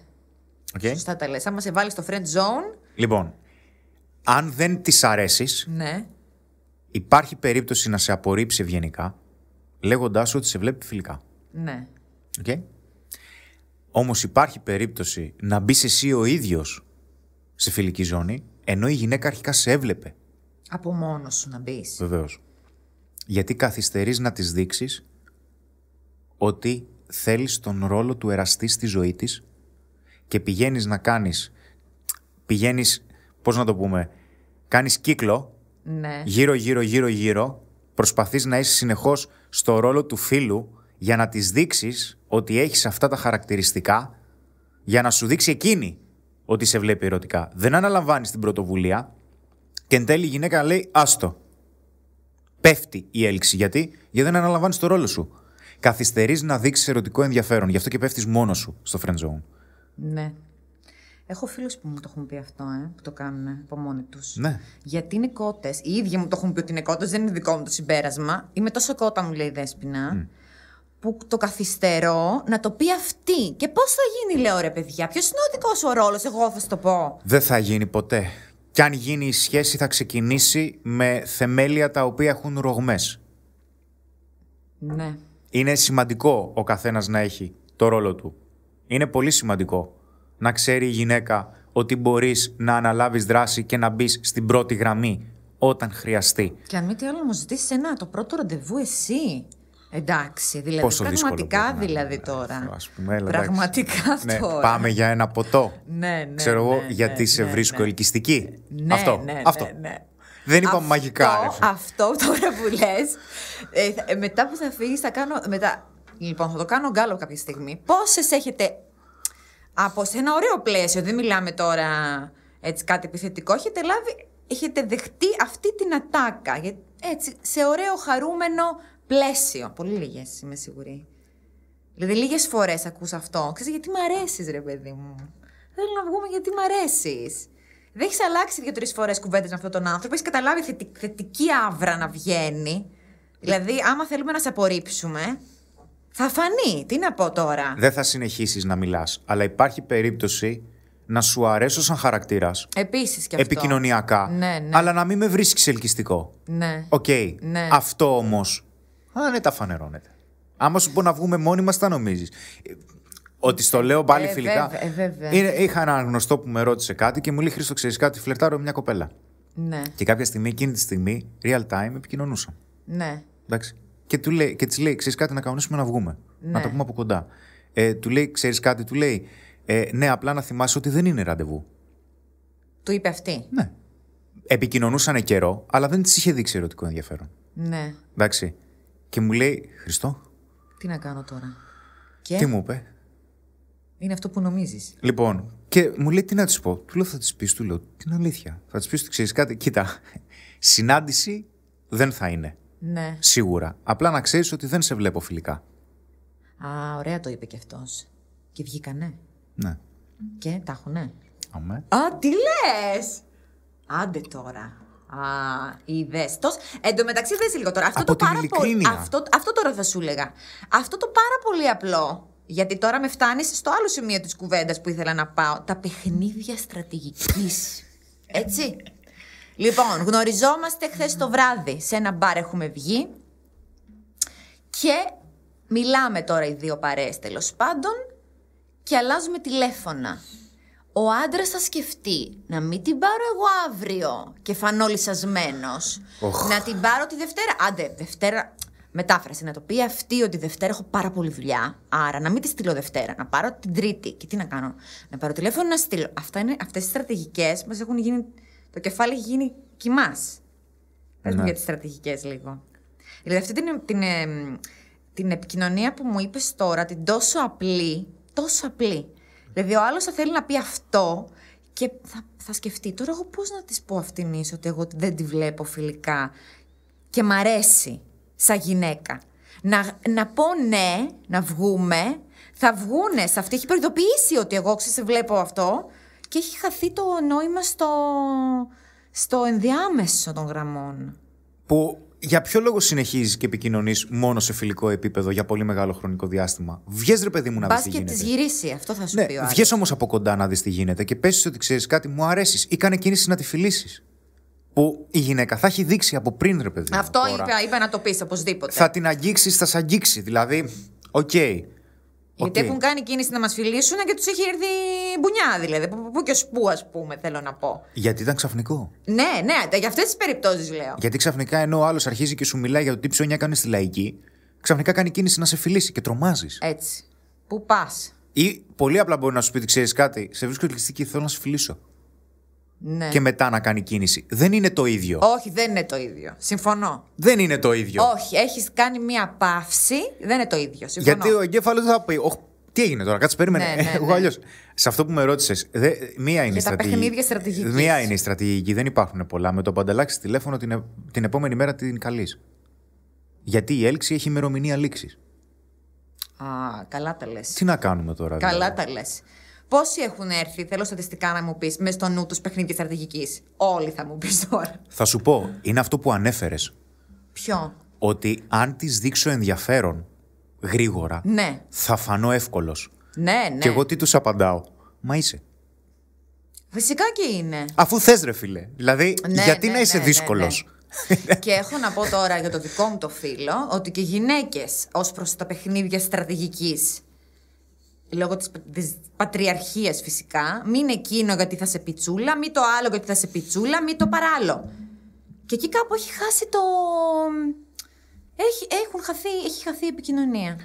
Okay. Σωστά τα λες. Άμα σε βάλει στο friend zone. Λοιπόν, αν δεν της αρέσεις. Ναι. Υπάρχει περίπτωση να σε απορρίψει ευγενικά, λέγοντάς σου ότι σε βλέπει φιλικά. Ναι. Okay. Όμως υπάρχει περίπτωση να μπεις εσύ ο ίδιος Σε φιλική ζώνη, ενώ η γυναίκα αρχικά σε έβλεπε. Από μόνος σου να μπεις. Βεβαίως. Γιατί καθυστερείς να της δείξεις ότι θέλεις τον ρόλο του εραστή στη ζωή της και πηγαίνεις να κάνεις. Πηγαίνεις, πώς να το πούμε, κάνεις κύκλο. Ναι. Γύρω, γύρω, γύρω, γύρω. Προσπαθείς να είσαι συνεχώς στο ρόλο του φίλου για να της δείξεις ότι έχεις αυτά τα χαρακτηριστικά για να σου δείξει εκείνη ότι σε βλέπει ερωτικά. Δεν αναλαμβάνεις την πρωτοβουλία και εν τέλει η γυναίκα λέει άστο. Πέφτει η έλξη. Γιατί, δεν αναλαμβάνεις το ρόλο σου. Καθυστερείς να δείξεις ερωτικό ενδιαφέρον. Γι' αυτό και πέφτεις μόνος σου στο friend zone. Ναι. Έχω φίλους που μου το έχουν πει αυτό, ε, που το κάνουν από μόνοι τους. Ναι. Γιατί είναι κότες. Οι ίδιοι μου το έχουν πει ότι είναι κότες, δεν είναι δικό μου το συμπέρασμα. Είμαι τόσο κότα, μου λέει η Δέσπινα, που το καθυστερώ να το πει αυτή. Και πώς θα γίνει, λέω ρε παιδιά, ποιος είναι ο δικός σου ρόλος, εγώ θα σου το πω. Δεν θα γίνει ποτέ. Κι αν γίνει η σχέση, θα ξεκινήσει με θεμέλια τα οποία έχουν ρογμές. Ναι. Είναι σημαντικό ο καθένας να έχει το ρόλο του. Είναι πολύ σημαντικό να ξέρει η γυναίκα ότι μπορείς να αναλάβεις δράση και να μπεις στην πρώτη γραμμή όταν χρειαστεί. Και αν μη τι άλλο μου ζητήσεις ένα, το πρώτο ραντεβού εσύ. Εντάξει, δηλαδή Πόσο πραγματικά δηλαδή τώρα. Ας πούμε, έλα, πραγματικά ναι, τώρα. Πάμε για ένα ποτό. ναι, ναι, Ξέρω εγώ ναι, γιατί ναι, σε ναι, βρίσκω ναι. ελκυστική. Ναι, αυτό, αυτό. Δεν είπα μαγικά. Αυτό τώρα που λες. Ε, ε, μετά που θα φύγεις, θα κάνω. Μετά, Λοιπόν, θα το κάνω γκάλο κάποια στιγμή. Πόσες έχετε από σε ένα ωραίο πλαίσιο, δεν μιλάμε τώρα έτσι κάτι επιθετικό, έχετε λάβει, έχετε δεχτεί αυτή την ατάκα. Έτσι, σε ωραίο χαρούμενο πλαίσιο. Πολύ λίγες, είμαι σίγουρη. Δηλαδή, λίγες φορές ακούς αυτό. Ξέρετε, γιατί μ' αρέσεις, ρε παιδί μου. Θέλω να βγούμε γιατί μ' αρέσεις. Δεν έχεις αλλάξει δύο-τρει φορές κουβέντες με αυτόν τον άνθρωπο. Έχεις καταλάβει θετική άβρα να βγαίνει. Δηλαδή, άμα θέλουμε να σε απορρίψουμε, θα φανεί. Τι να πω τώρα. Δεν θα συνεχίσεις να μιλάς, αλλά υπάρχει περίπτωση να σου αρέσω σαν χαρακτήρας. Επίσης και αυτό. Επικοινωνιακά. Ναι, ναι. Αλλά να μην με βρίσκεις ελκυστικό. Ναι. Οκ. Okay. Ναι. Αυτό όμως. Ναι, τα φανερώνεται. Άμα σου πω να βγούμε μόνοι μας, τα νομίζεις. Ότι στο λέω πάλι ε, φιλικά. Ε, είχα έναν γνωστό που με ρώτησε κάτι και μου λέει Χρήστο, ξέρεις κάτι, φλερτάρω μια κοπέλα. Ναι. Και κάποια στιγμή, εκείνη τη στιγμή, real time, επικοινωνούσα. Ναι. Εντάξει και, του λέει, και της λέει, ξέρεις κάτι να κανονίσουμε να βγούμε, ναι. να το πούμε από κοντά. Ε, του λέει, ξέρεις κάτι, του λέει, ε, ναι απλά να θυμάσαι ότι δεν είναι ραντεβού. Του είπε αυτή. Ναι. Επικοινωνούσανε καιρό, αλλά δεν της είχε δείξει ερωτικό ενδιαφέρον. Ναι. Εντάξει. Και μου λέει, Χριστό. Τι να κάνω τώρα. Και... Τι μου είπε. Είναι αυτό που νομίζεις. Λοιπόν, και μου λέει τι να της πω. Του λέω θα της πεις, του λέω την αλήθεια. Θα της πεις, ξέρεις κάτι, κοίτα. Συνάντηση δεν θα είναι. Ναι. Σίγουρα. Απλά να ξέρεις ότι δεν σε βλέπω φιλικά. Α, ωραία το είπε και αυτός. Και βγήκανε. Ναι. Και τα έχουνε. Αμέ. Α, τι λες! Άντε τώρα. Α, είδες. Εν τω μεταξύ, δες λίγο τώρα. Αυτό το πάρα πολύ. Αυτό, αυτό τώρα θα σου έλεγα. Αυτό το πάρα πολύ απλό. Γιατί τώρα με φτάνεις στο άλλο σημείο της κουβέντας που ήθελα να πάω. Τα παιχνίδια στρατηγικής. Έτσι. Λοιπόν, γνωριζόμαστε χθες το βράδυ. Σε ένα μπαρ έχουμε βγει. Και μιλάμε τώρα οι δύο παρέες τέλος πάντων. Και αλλάζουμε τηλέφωνα. Ο άντρας θα σκεφτεί να μην την πάρω εγώ αύριο και φανώ Να την πάρω τη Δευτέρα. Άντε, Δευτέρα. Μετάφραση να το πει αυτή ότι Δευτέρα έχω πάρα πολύ δουλειά. Άρα να μην τη στείλω Δευτέρα, να πάρω την Τρίτη. Και τι να κάνω, να πάρω τηλέφωνο να στείλω. Αυτά οι στρατηγικές μας έχουν γίνει το κεφάλι έχει γίνει κοιμά. Πες μου ναι. για τις στρατηγικές λίγο. Δηλαδή αυτή την, την, την επικοινωνία που μου είπες τώρα, την τόσο απλή, τόσο απλή. Δηλαδή ο άλλος θα θέλει να πει αυτό και θα, θα σκεφτεί τώρα εγώ πώς να της πω αυτήν ίσως ότι εγώ δεν τη βλέπω φιλικά και μ' αρέσει σαν γυναίκα. Να, να πω ναι, να βγούμε, θα βγούνε σε αυτή. Έχει προειδοποιήσει ότι εγώ ξέρω, βλέπω αυτό και έχει χαθεί το νόημα στο, στο ενδιάμεσο των γραμμών. Που για ποιο λόγο συνεχίζεις και επικοινωνείς μόνο σε φιλικό επίπεδο για πολύ μεγάλο χρονικό διάστημα. Βγες ρε παιδί μου να δεις τι γίνεται. Μπα και τη γυρίσει, αυτό θα σου ναι, πει. Βγες όμως από κοντά να δεις τι γίνεται και πέσει ότι ξέρεις κάτι, μου αρέσεις ή κάνε κίνηση να τη φιλήσεις. Που η γυναίκα θα έχει δείξει από πριν, ρε παιδί. μου. Αυτό είπα Είπε, να το πεις οπωσδήποτε. Θα την αγγίξεις, θα σ' αγγίξει. Δηλαδή, οκ, γιατί έχουν κάνει κίνηση να μας φιλήσουν και τους έχει έρθει μπουνιά, δηλαδή. Πού και σπού, ας πούμε, θέλω να πω. Γιατί ήταν ξαφνικό. Ναι, ναι, για αυτές τις περιπτώσεις λέω. Γιατί ξαφνικά ενώ ο άλλος αρχίζει και σου μιλάει για το τι ψώνια κάνεις στη λαϊκή, ξαφνικά κάνει κίνηση να σε φιλήσει και τρομάζεις. Έτσι. Πού πας. Ή πολύ απλά μπορεί να σου πει: Ξέρεις κάτι, σε βρίσκω και θέλω να σε φιλήσω ναι. και μετά να κάνει κίνηση. Δεν είναι το ίδιο. Όχι, δεν είναι το ίδιο. Συμφωνώ. Δεν είναι το ίδιο. Όχι, έχεις κάνει μία παύση, δεν είναι το ίδιο. Συμφωνώ. Γιατί ο εγκέφαλος θα πει, τι έγινε τώρα, κάτσε περίμενε. Ναι, ναι, ε, Εγώ ναι. αλλιώς. Σε αυτό που με ρώτησες, μία είναι η στρατηγική. στρατηγικής. Μία είναι η στρατηγική, δεν υπάρχουν πολλά. Με το που ανταλλάξει τηλέφωνο την, ε, την επόμενη μέρα την καλείς. Γιατί η έλξη έχει ημερομηνία λήξης. Α, καλά τα λες. Τι να κάνουμε τώρα, Καλά δηλαδή. τα λες. Πόσοι έχουν έρθει, θέλω στατιστικά να μου πεις, με στο νου τους παιχνίδι στρατηγικής. Όλοι θα μου πεις τώρα. Θα σου πω, είναι αυτό που ανέφερες. Ποιο. Ότι αν τη δείξω ενδιαφέρον γρήγορα, ναι. θα φανώ εύκολος. Ναι, ναι. Και εγώ τι τους απαντάω. Μα είσαι. Φυσικά και είναι. Αφού θες, ρε φίλε. Δηλαδή, ναι, γιατί ναι, να είσαι ναι, ναι δύσκολος. Ναι. και έχω να πω τώρα για το δικό μου το φίλο ότι και γυναίκες ως προς τα παιχνίδια στρατηγικής λόγω της, της πατριαρχίας φυσικά, μην εκείνο γιατί θα σε πιτσούλα, μην το άλλο γιατί θα σε πιτσούλα, μην το παράλλο. Και εκεί κάπου έχει χάσει το... Έχει, έχουν χαθεί, έχει χαθεί η επικοινωνία.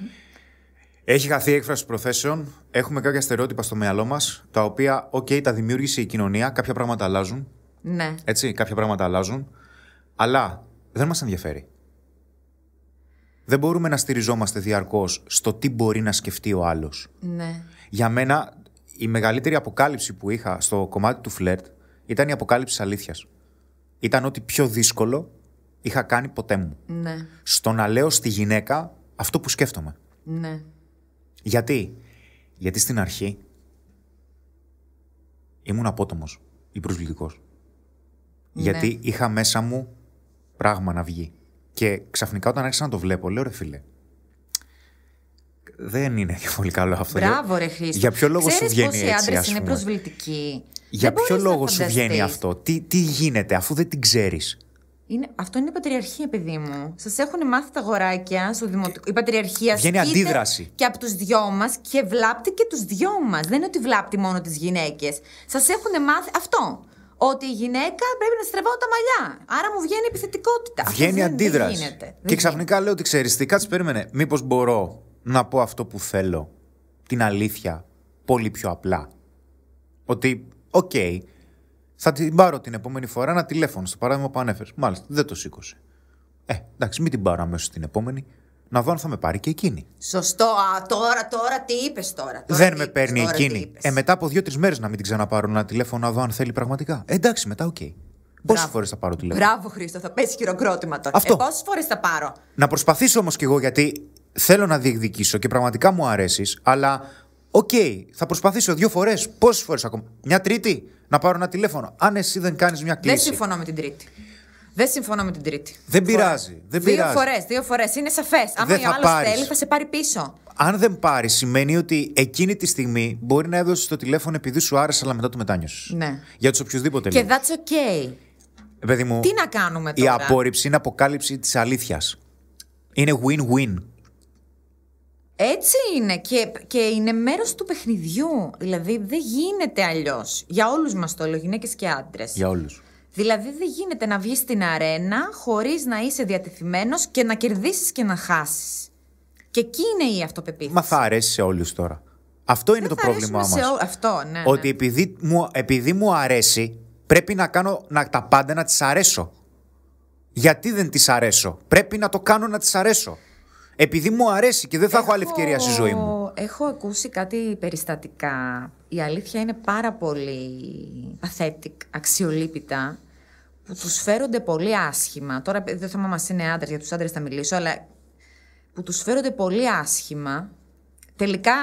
Έχει χαθεί η έκφραση προθέσεων. Έχουμε κάποια στερεότυπα στο μυαλό μας, τα οποία, οκ, τα δημιούργησε η κοινωνία. Κάποια πράγματα αλλάζουν. Ναι. Έτσι, κάποια πράγματα αλλάζουν. Αλλά δεν μας ενδιαφέρει δεν μπορούμε να στηριζόμαστε διαρκώς στο τι μπορεί να σκεφτεί ο άλλος. Ναι. Για μένα, η μεγαλύτερη αποκάλυψη που είχα στο κομμάτι του φλερτ ήταν η αποκάλυψη αλήθειας. Ήταν ό,τι πιο δύσκολο είχα κάνει ποτέ μου. Ναι. Στο να λέω στη γυναίκα αυτό που σκέφτομαι. Ναι. Γιατί, Γιατί στην αρχή ήμουν απότομος ή προσβλητικός. Ναι. Γιατί είχα μέσα μου πράγμα να βγει. Και ξαφνικά όταν άρχισα να το βλέπω, λέω ρε φίλε, δεν είναι και πολύ καλό αυτό. Μπράβο, ρε Χρήστο. Για ποιο λόγο Ξέρεις σου βγαίνει πόσοι Οι άντρε είναι προσβλητικοί. Για ποιο λόγο σου βγαίνει αυτό, τι, τι γίνεται, αφού δεν την ξέρεις. Είναι, αυτό είναι η πατριαρχία, παιδί μου. Σας έχουν μάθει τα αγοράκια στο δημοτικό. Η πατριαρχία Βγαίνει αντίδραση. Και από τους δυο μας και βλάπτει και τους δυο μας. Δεν είναι ότι βλάπτει μόνο τις γυναίκες. Σας έχουν μάθει αυτό ότι η γυναίκα πρέπει να στρεβάω τα μαλλιά. Άρα μου βγαίνει επιθετικότητα. Βγαίνει αντίδραση. Και ξαφνικά λέω ότι ξέρεις τι, κάτσε περίμενε. Μήπως μπορώ να πω αυτό που θέλω, την αλήθεια, πολύ πιο απλά. Ότι, οκ, okay, θα την πάρω την επόμενη φορά ένα τηλέφωνο, στο παράδειγμα που ανέφερες. Μάλιστα, δεν το σήκωσε. Ε, εντάξει, μην την πάρω αμέσως την επόμενη να δω αν θα με πάρει και εκείνη. Σωστό. Α, τώρα, τώρα τι είπες τώρα. Δεν με παίρνει εκείνη. Ε, μετά από δύο-τρει μέρες να μην την ξαναπάρω ένα τηλέφωνο να δω αν θέλει πραγματικά. Ε, εντάξει, μετά, οκ. Okay. Πόσες φορές θα πάρω τηλέφωνο. Μπράβο, Χρήστο, θα πέσει χειροκρότημα τώρα. Αυτό. Ε, Πόσες φορές θα πάρω. Να προσπαθήσω όμως κι εγώ γιατί θέλω να διεκδικήσω και πραγματικά μου αρέσεις, αλλά Οκ, θα προσπαθήσω δύο φορές. Πόσες φορές ακόμα. Μια τρίτη να πάρω ένα τηλέφωνο. Αν εσύ δεν κάνεις μια κλίση. Δεν συμφωνώ με την τρίτη. Δεν συμφωνώ με την Τρίτη. Δεν πειράζει. Δεν δύο φορές, δύο φορές. Είναι σαφές. Αν ο άλλο θέλει, θα σε πάρει πίσω. Αν δεν πάρεις, σημαίνει ότι εκείνη τη στιγμή μπορεί να έδωσες το τηλέφωνο επειδή σου άρεσε, αλλά μετά το μετάνιωσες. Ναι. Για τους οποιοδήποτε. Και that's okay. Ε, παιδί μου, Τι να κάνουμε τώρα. Η απόρριψη είναι αποκάλυψη της αλήθειας. Είναι win-win. Έτσι είναι και, και είναι μέρος του παιχνιδιού. Δηλαδή δεν γίνεται αλλιώς. Για όλους μας το λέω, γυναίκες και άντρες. Για όλους. Δηλαδή δεν γίνεται να βγεις στην αρένα χωρίς να είσαι διατεθειμένος και να κερδίσεις και να χάσεις. Και εκεί είναι η αυτοπεποίθηση. Μα θα αρέσει σε όλους τώρα. Αυτό είναι το πρόβλημά μας. Αυτό, ναι, ναι, Ότι Επειδή, μου, επειδή μου αρέσει πρέπει να κάνω να, τα πάντα να τις αρέσω. Γιατί δεν τις αρέσω. Πρέπει να το κάνω να τις αρέσω επειδή μου αρέσει και δεν θα έχω, άλλη ευκαιρία στη ζωή μου. Έχω ακούσει κάτι περιστατικά. Η αλήθεια είναι πάρα πολύ παθέτικ, αξιολύπητα, που τους φέρονται πολύ άσχημα. Τώρα δεν θα μας είναι άντρες, για τους άντρες θα μιλήσω, αλλά που τους φέρονται πολύ άσχημα. Τελικά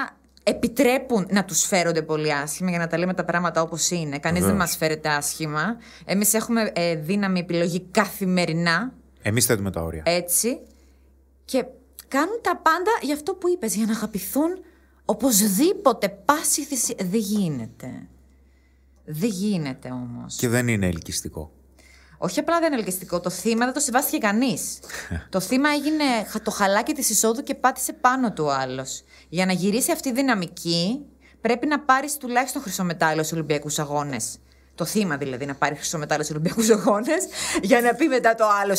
επιτρέπουν να τους φέρονται πολύ άσχημα για να τα λέμε τα πράγματα όπως είναι. Κανείς δεν μας φέρεται άσχημα. Εμείς έχουμε ε, δύναμη επιλογή καθημερινά. Εμείς θέτουμε τα όρια. Έτσι. Και Κάνουν τα πάντα για αυτό που είπες, για να αγαπηθούν οπωσδήποτε πάση θυσία. Δεν γίνεται. Δεν γίνεται όμως. Και δεν είναι ελκυστικό. Όχι απλά δεν είναι ελκυστικό. Το θύμα δεν το συμβάστηκε κανείς. *laughs* το θύμα έγινε το χαλάκι της εισόδου και πάτησε πάνω του άλλος. Για να γυρίσει αυτή η δυναμική, πρέπει να πάρεις τουλάχιστον χρυσό μετάλλιο στου Ολυμπιακούς Αγώνες. Το θύμα δηλαδή να πάρει μετάλλιο στου Ολυμπιακούς Αγώνες, για να πει μετά το άλλος. Α,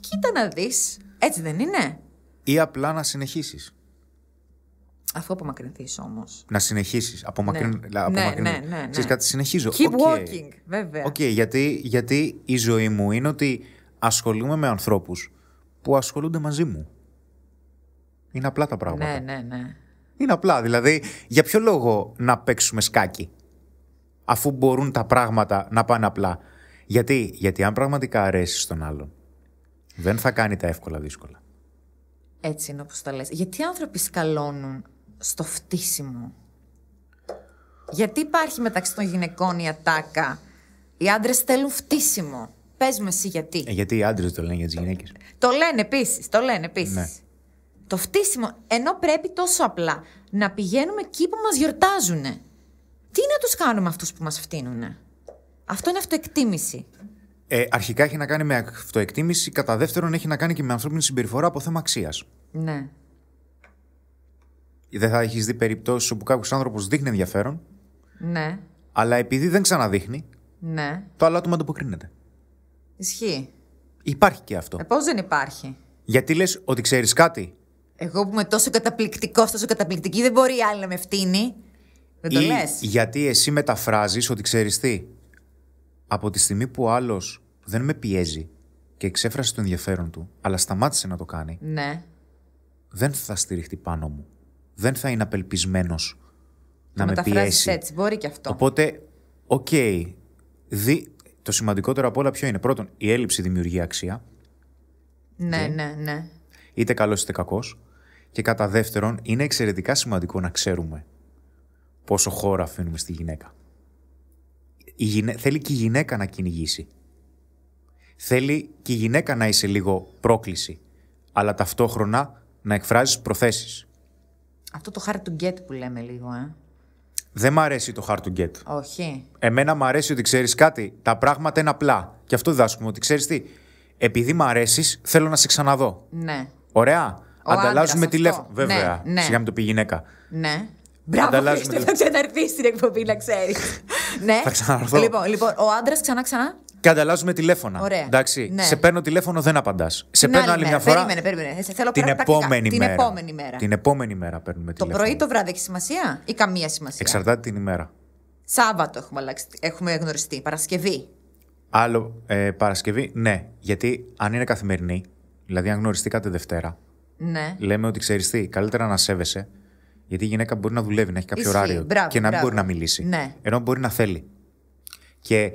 κοίτα να δεις. Έτσι δεν είναι ή απλά να συνεχίσεις. Αφού απομακρυνθείς όμως. Να συνεχίσεις. Ναι. Ναι, απομακρυν... Ναι. ναι, ναι, ναι, κάτι, συνεχίζω. Keep okay. walking, βέβαια. Okay, γιατί, γιατί η ζωή μου είναι ότι ασχολούμαι με ανθρώπους που ασχολούνται μαζί μου. Είναι απλά τα πράγματα. Ναι, ναι, ναι. Είναι απλά. Δηλαδή, για ποιο λόγο να παίξουμε σκάκι, αφού μπορούν τα πράγματα να πάνε απλά. Γιατί, γιατί αν πραγματικά αρέσεις τον άλλον, δεν θα κάνει τα εύκολα δύσκολα. Έτσι είναι όπως τα λες. Γιατί οι άνθρωποι σκαλώνουν στο φτύσιμο. Γιατί υπάρχει μεταξύ των γυναικών η ατάκα. Οι άντρες θέλουν φτύσιμο. Πες μου εσύ γιατί. Ε, γιατί οι άντρες το λένε για τις γυναίκες. Το λένε επίσης, Το λένε επίσης. Ναι. Το φτύσιμο. Ενώ πρέπει τόσο απλά να πηγαίνουμε εκεί που μας γιορτάζουν. Τι να τους κάνουμε αυτούς που μας φτύνουν. Αυτό είναι αυτοεκτίμηση. Ε, αρχικά έχει να κάνει με αυτοεκτίμηση. Κατά δεύτερον, έχει να κάνει και με ανθρώπινη συμπεριφορά από θέμα αξίας. Ναι. Δεν θα έχεις δει περιπτώσεις όπου κάποιος άνθρωπος δείχνει ενδιαφέρον. Ναι. Αλλά επειδή δεν ξαναδείχνει. Ναι. Το άλλο άτομο ανταποκρίνεται. Ισχύει. Υπάρχει και αυτό. Ε, Πώς δεν υπάρχει. Γιατί λες ότι ξέρεις κάτι. Εγώ που είμαι τόσο καταπληκτικός, τόσο καταπληκτική, δεν μπορεί η άλλη να με φτύνει. Δεν το λες. Γιατί εσύ μεταφράζεις ότι ξέρεις τι. Από τη στιγμή που άλλος δεν με πιέζει και εξέφρασε το ενδιαφέρον του, αλλά σταμάτησε να το κάνει, ναι. δεν θα στηριχτεί πάνω μου. Δεν θα είναι απελπισμένος να με πιέσει. έτσι, μπορεί και αυτό. Οπότε, οκ. Okay, δι... Το σημαντικότερο από όλα ποιο είναι. Πρώτον, η έλλειψη δημιουργεί αξία. Ναι, ναι, ναι. Είτε καλός είτε κακός. Και κατά δεύτερον, είναι εξαιρετικά σημαντικό να ξέρουμε πόσο χώρο αφήνουμε στη γυναίκα. Η Θέλει και η γυναίκα να κυνηγήσει. Θέλει και η γυναίκα να είσαι λίγο πρόκληση, αλλά ταυτόχρονα να εκφράζεις προθέσεις. Αυτό το hard to get που λέμε λίγο, ε. Δεν μ' αρέσει το hard to get. Όχι. Εμένα μ' αρέσει ότι ξέρεις κάτι. Τα πράγματα είναι απλά. Και αυτό διδάσκουμε ότι ξέρεις τι. Επειδή μ' αρέσεις, θέλω να σε ξαναδώ. Ναι. Ωραία. Ο Ανταλλάζουμε τηλέφωνο. Ναι, Βέβαια. Ναι, Σιγά με το πει γυναίκα. Ναι. Μπράβο, Ανταλλάζουμε Χρήστο, θα ξαναρθείς στην εκπομπή, να ξέρεις. *laughs* ναι. Θα ξαναρθώ. Λοιπόν, λοιπόν ο άντρας ξανά ξανά και ανταλλάζουμε τηλέφωνα. Ωραία. Εντάξει. Ναι. Σε παίρνω τηλέφωνο, δεν απαντάς. Σε παίρνω άλλη μια φορά. Περίμενε, περίμενε. Ε, σε θέλω την, επόμενη την επόμενη μέρα. Την επόμενη μέρα παίρνουμε το τηλέφωνο. Το πρωί, το βράδυ έχει σημασία ή καμία σημασία. Εξαρτάται την ημέρα. Σάββατο έχουμε, αλλάξει, έχουμε γνωριστεί. Παρασκευή. Άλλο. Ε, Παρασκευή, ναι. Γιατί αν είναι καθημερινή, δηλαδή αν γνωριστήκατε Δευτέρα, ναι. λέμε ότι ξέρεις τι, καλύτερα να σέβεσαι. Γιατί η γυναίκα μπορεί να δουλεύει, να έχει κάποιο Ισχύ, ωράριο μπράβο, και να μην μπορεί να μιλήσει. Ναι. Ενώ μπορεί να θέλει. Και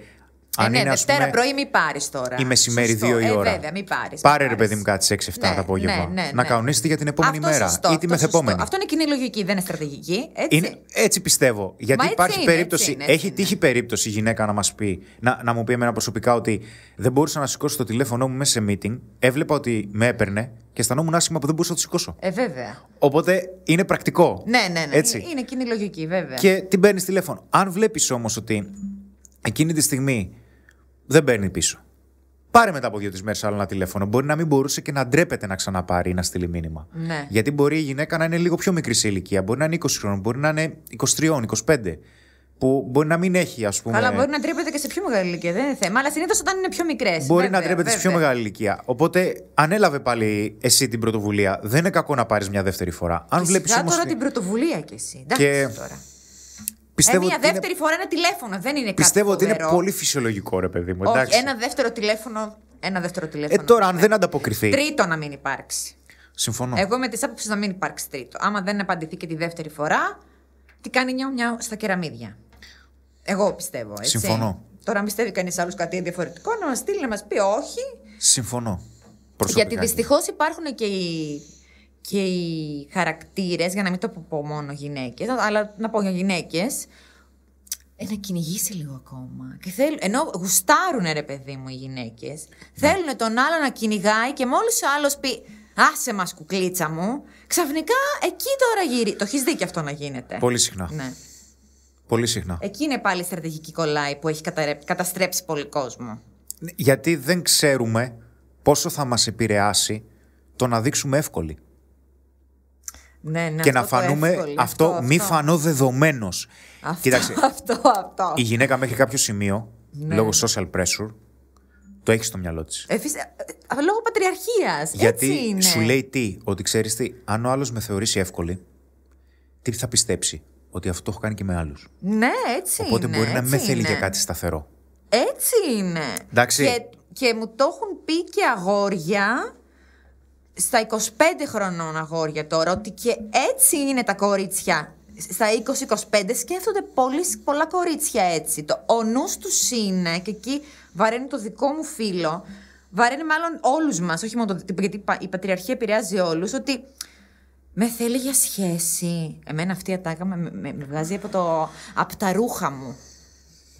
ε, Αν ε, ναι, Δευτέρα πούμε... πρωί μη πάρεις τώρα. Ή μεσημέρι, σωστό. 2 η ε, ώρα. βέβαια, μην πάρει. Πάρε ρε παιδί μου κάτι σε 6-7 ναι, το απόγευμα. Ναι, ναι, ναι. Να κανονίσετε για την επόμενη αυτό μέρα σωστό, ή τη μεθεπόμενη. Σωστό. Αυτό είναι κοινή λογική, δεν είναι στρατηγική. Έτσι, είναι, έτσι πιστεύω. Γιατί Μα υπάρχει είναι, περίπτωση. Έτσι είναι, έτσι έχει τύχει περίπτωση η τη μεθεπομενη αυτο ειναι κοινη λογικη δεν ειναι στρατηγικη ετσι ειναι ετσι πιστευω γιατι μα υπαρχει ειναι περιπτωση ετσι ειναι ετσι εχει τυχει περιπτωση η γυναικα να μας πει, να, να μου πει εμένα προσωπικά ότι δεν μπορούσα να σηκώσω το τηλέφωνό μου μέσα σε meeting. Έβλεπα ότι με έπαιρνε και αισθανόμουν άσχημα που δεν μπορούσα να το σηκώσω. Ε, βέβαια. Οπότε είναι πρακτικό. Ναι, ναι, ναι. Είναι κοινή λογική, βέβαια. Και την παίρνεις τηλέφωνο. Αν βλέπεις όμως ότι εκείνη τη στιγμή δεν παίρνει πίσω. Πάρε μετά από δύο-τρει μέρες άλλο ένα τηλέφωνο. Μπορεί να μην μπορούσε και να ντρέπεται να ξαναπάρει ή να στείλει μήνυμα. Ναι. Γιατί μπορεί η γυναίκα να είναι λίγο πιο μικρή σε ηλικία. Μπορεί να είναι 20 χρόνων, μπορεί να είναι 23, 25. Που μπορεί να μην έχει, ας πούμε. Αλλά μπορεί να ντρέπεται και σε πιο μεγάλη ηλικία. Δεν είναι θέμα. Αλλά συνήθως όταν είναι πιο μικρές. Μπορεί να ντρέπεται βέβαια. σε πιο μεγάλη ηλικία. Οπότε ανέλαβε πάλι εσύ την πρωτοβουλία. Δεν είναι κακό να πάρεις μια δεύτερη φορά. Αν βλέπεις. όμως... τώρα την πρωτοβουλία κι εσύ. Εντάξει και... τώρα. Πιστεύω ε, μια δεύτερη φορά ένα τηλέφωνο. Δεν είναι κάτι Πιστεύω ότι είναι πολύ φυσιολογικό, ρε παιδί μου. Όχι, ένα δεύτερο τηλέφωνο. Ένα δεύτερο ε, τηλέφωνο. Ε, τώρα, αν δεν ανταποκριθεί. Τρίτο να μην υπάρξει. Συμφωνώ. Εγώ με τις άποψη να μην υπάρξει τρίτο. Άμα δεν απαντηθεί και τη δεύτερη φορά, τι κάνει μια μια στα κεραμίδια. Εγώ πιστεύω. Έτσι. Συμφωνώ. Τώρα, αν πιστεύει κανείς άλλος κάτι διαφορετικό, να μας στείλει να μας πει όχι. Συμφωνώ. Προσωπικά. Γιατί δυστυχώς υπάρχουν και οι και οι χαρακτήρες, για να μην το πω μόνο γυναίκες, αλλά να πω για γυναίκες. Ε, να κυνηγήσει λίγο ακόμα. Και θέλ, ενώ γουστάρουνε ρε παιδί μου οι γυναίκες. Θέλουν τον άλλο να κυνηγάει και μόλις ο άλλος πει Άσε μας κουκλίτσα μου, ξαφνικά εκεί τώρα γυρίζει. Το έχεις δει και αυτό να γίνεται. Πολύ συχνά. Ναι. Πολύ συχνά. Εκεί είναι πάλι η στρατηγική κολλάη που έχει καταστρέψει πολύ κόσμο. Ναι, γιατί δεν ξέρουμε πόσο θα μας επηρεάσει το να δείξουμε εύκολη. Ναι, ναι, και να φανούμε αυτό, μη αυτό. φανώ δεδομένος. *laughs* αυτό, αυτό. η γυναίκα μέχρι κάποιο σημείο, ναι. λόγω social pressure, το έχει στο μυαλό της. Ε, ε, λόγω πατριαρχίας. Γιατί έτσι είναι. σου λέει τι, ότι ξέρεις τι, αν ο άλλος με θεωρήσει εύκολη, τι θα πιστέψει, ότι αυτό το έχω κάνει και με άλλους. Ναι, έτσι Οπότε είναι. Οπότε μπορεί να με θέλει για κάτι σταθερό. Έτσι είναι. Εντάξει. Και, και μου το έχουν πει και αγόρια στα 25 χρονών αγόρια τώρα ότι και έτσι είναι τα κορίτσια. Στα 20-25 σκέφτονται πολύ, πολλά κορίτσια έτσι. Το, ο νους τους είναι, και εκεί βαραίνει το δικό μου φίλο, βαραίνει μάλλον όλους μας, όχι μόνο το, γιατί η πατριαρχία επηρεάζει όλους, ότι με θέλει για σχέση. Εμένα αυτή η ατάκα με, βγάζει από, το, από τα ρούχα μου.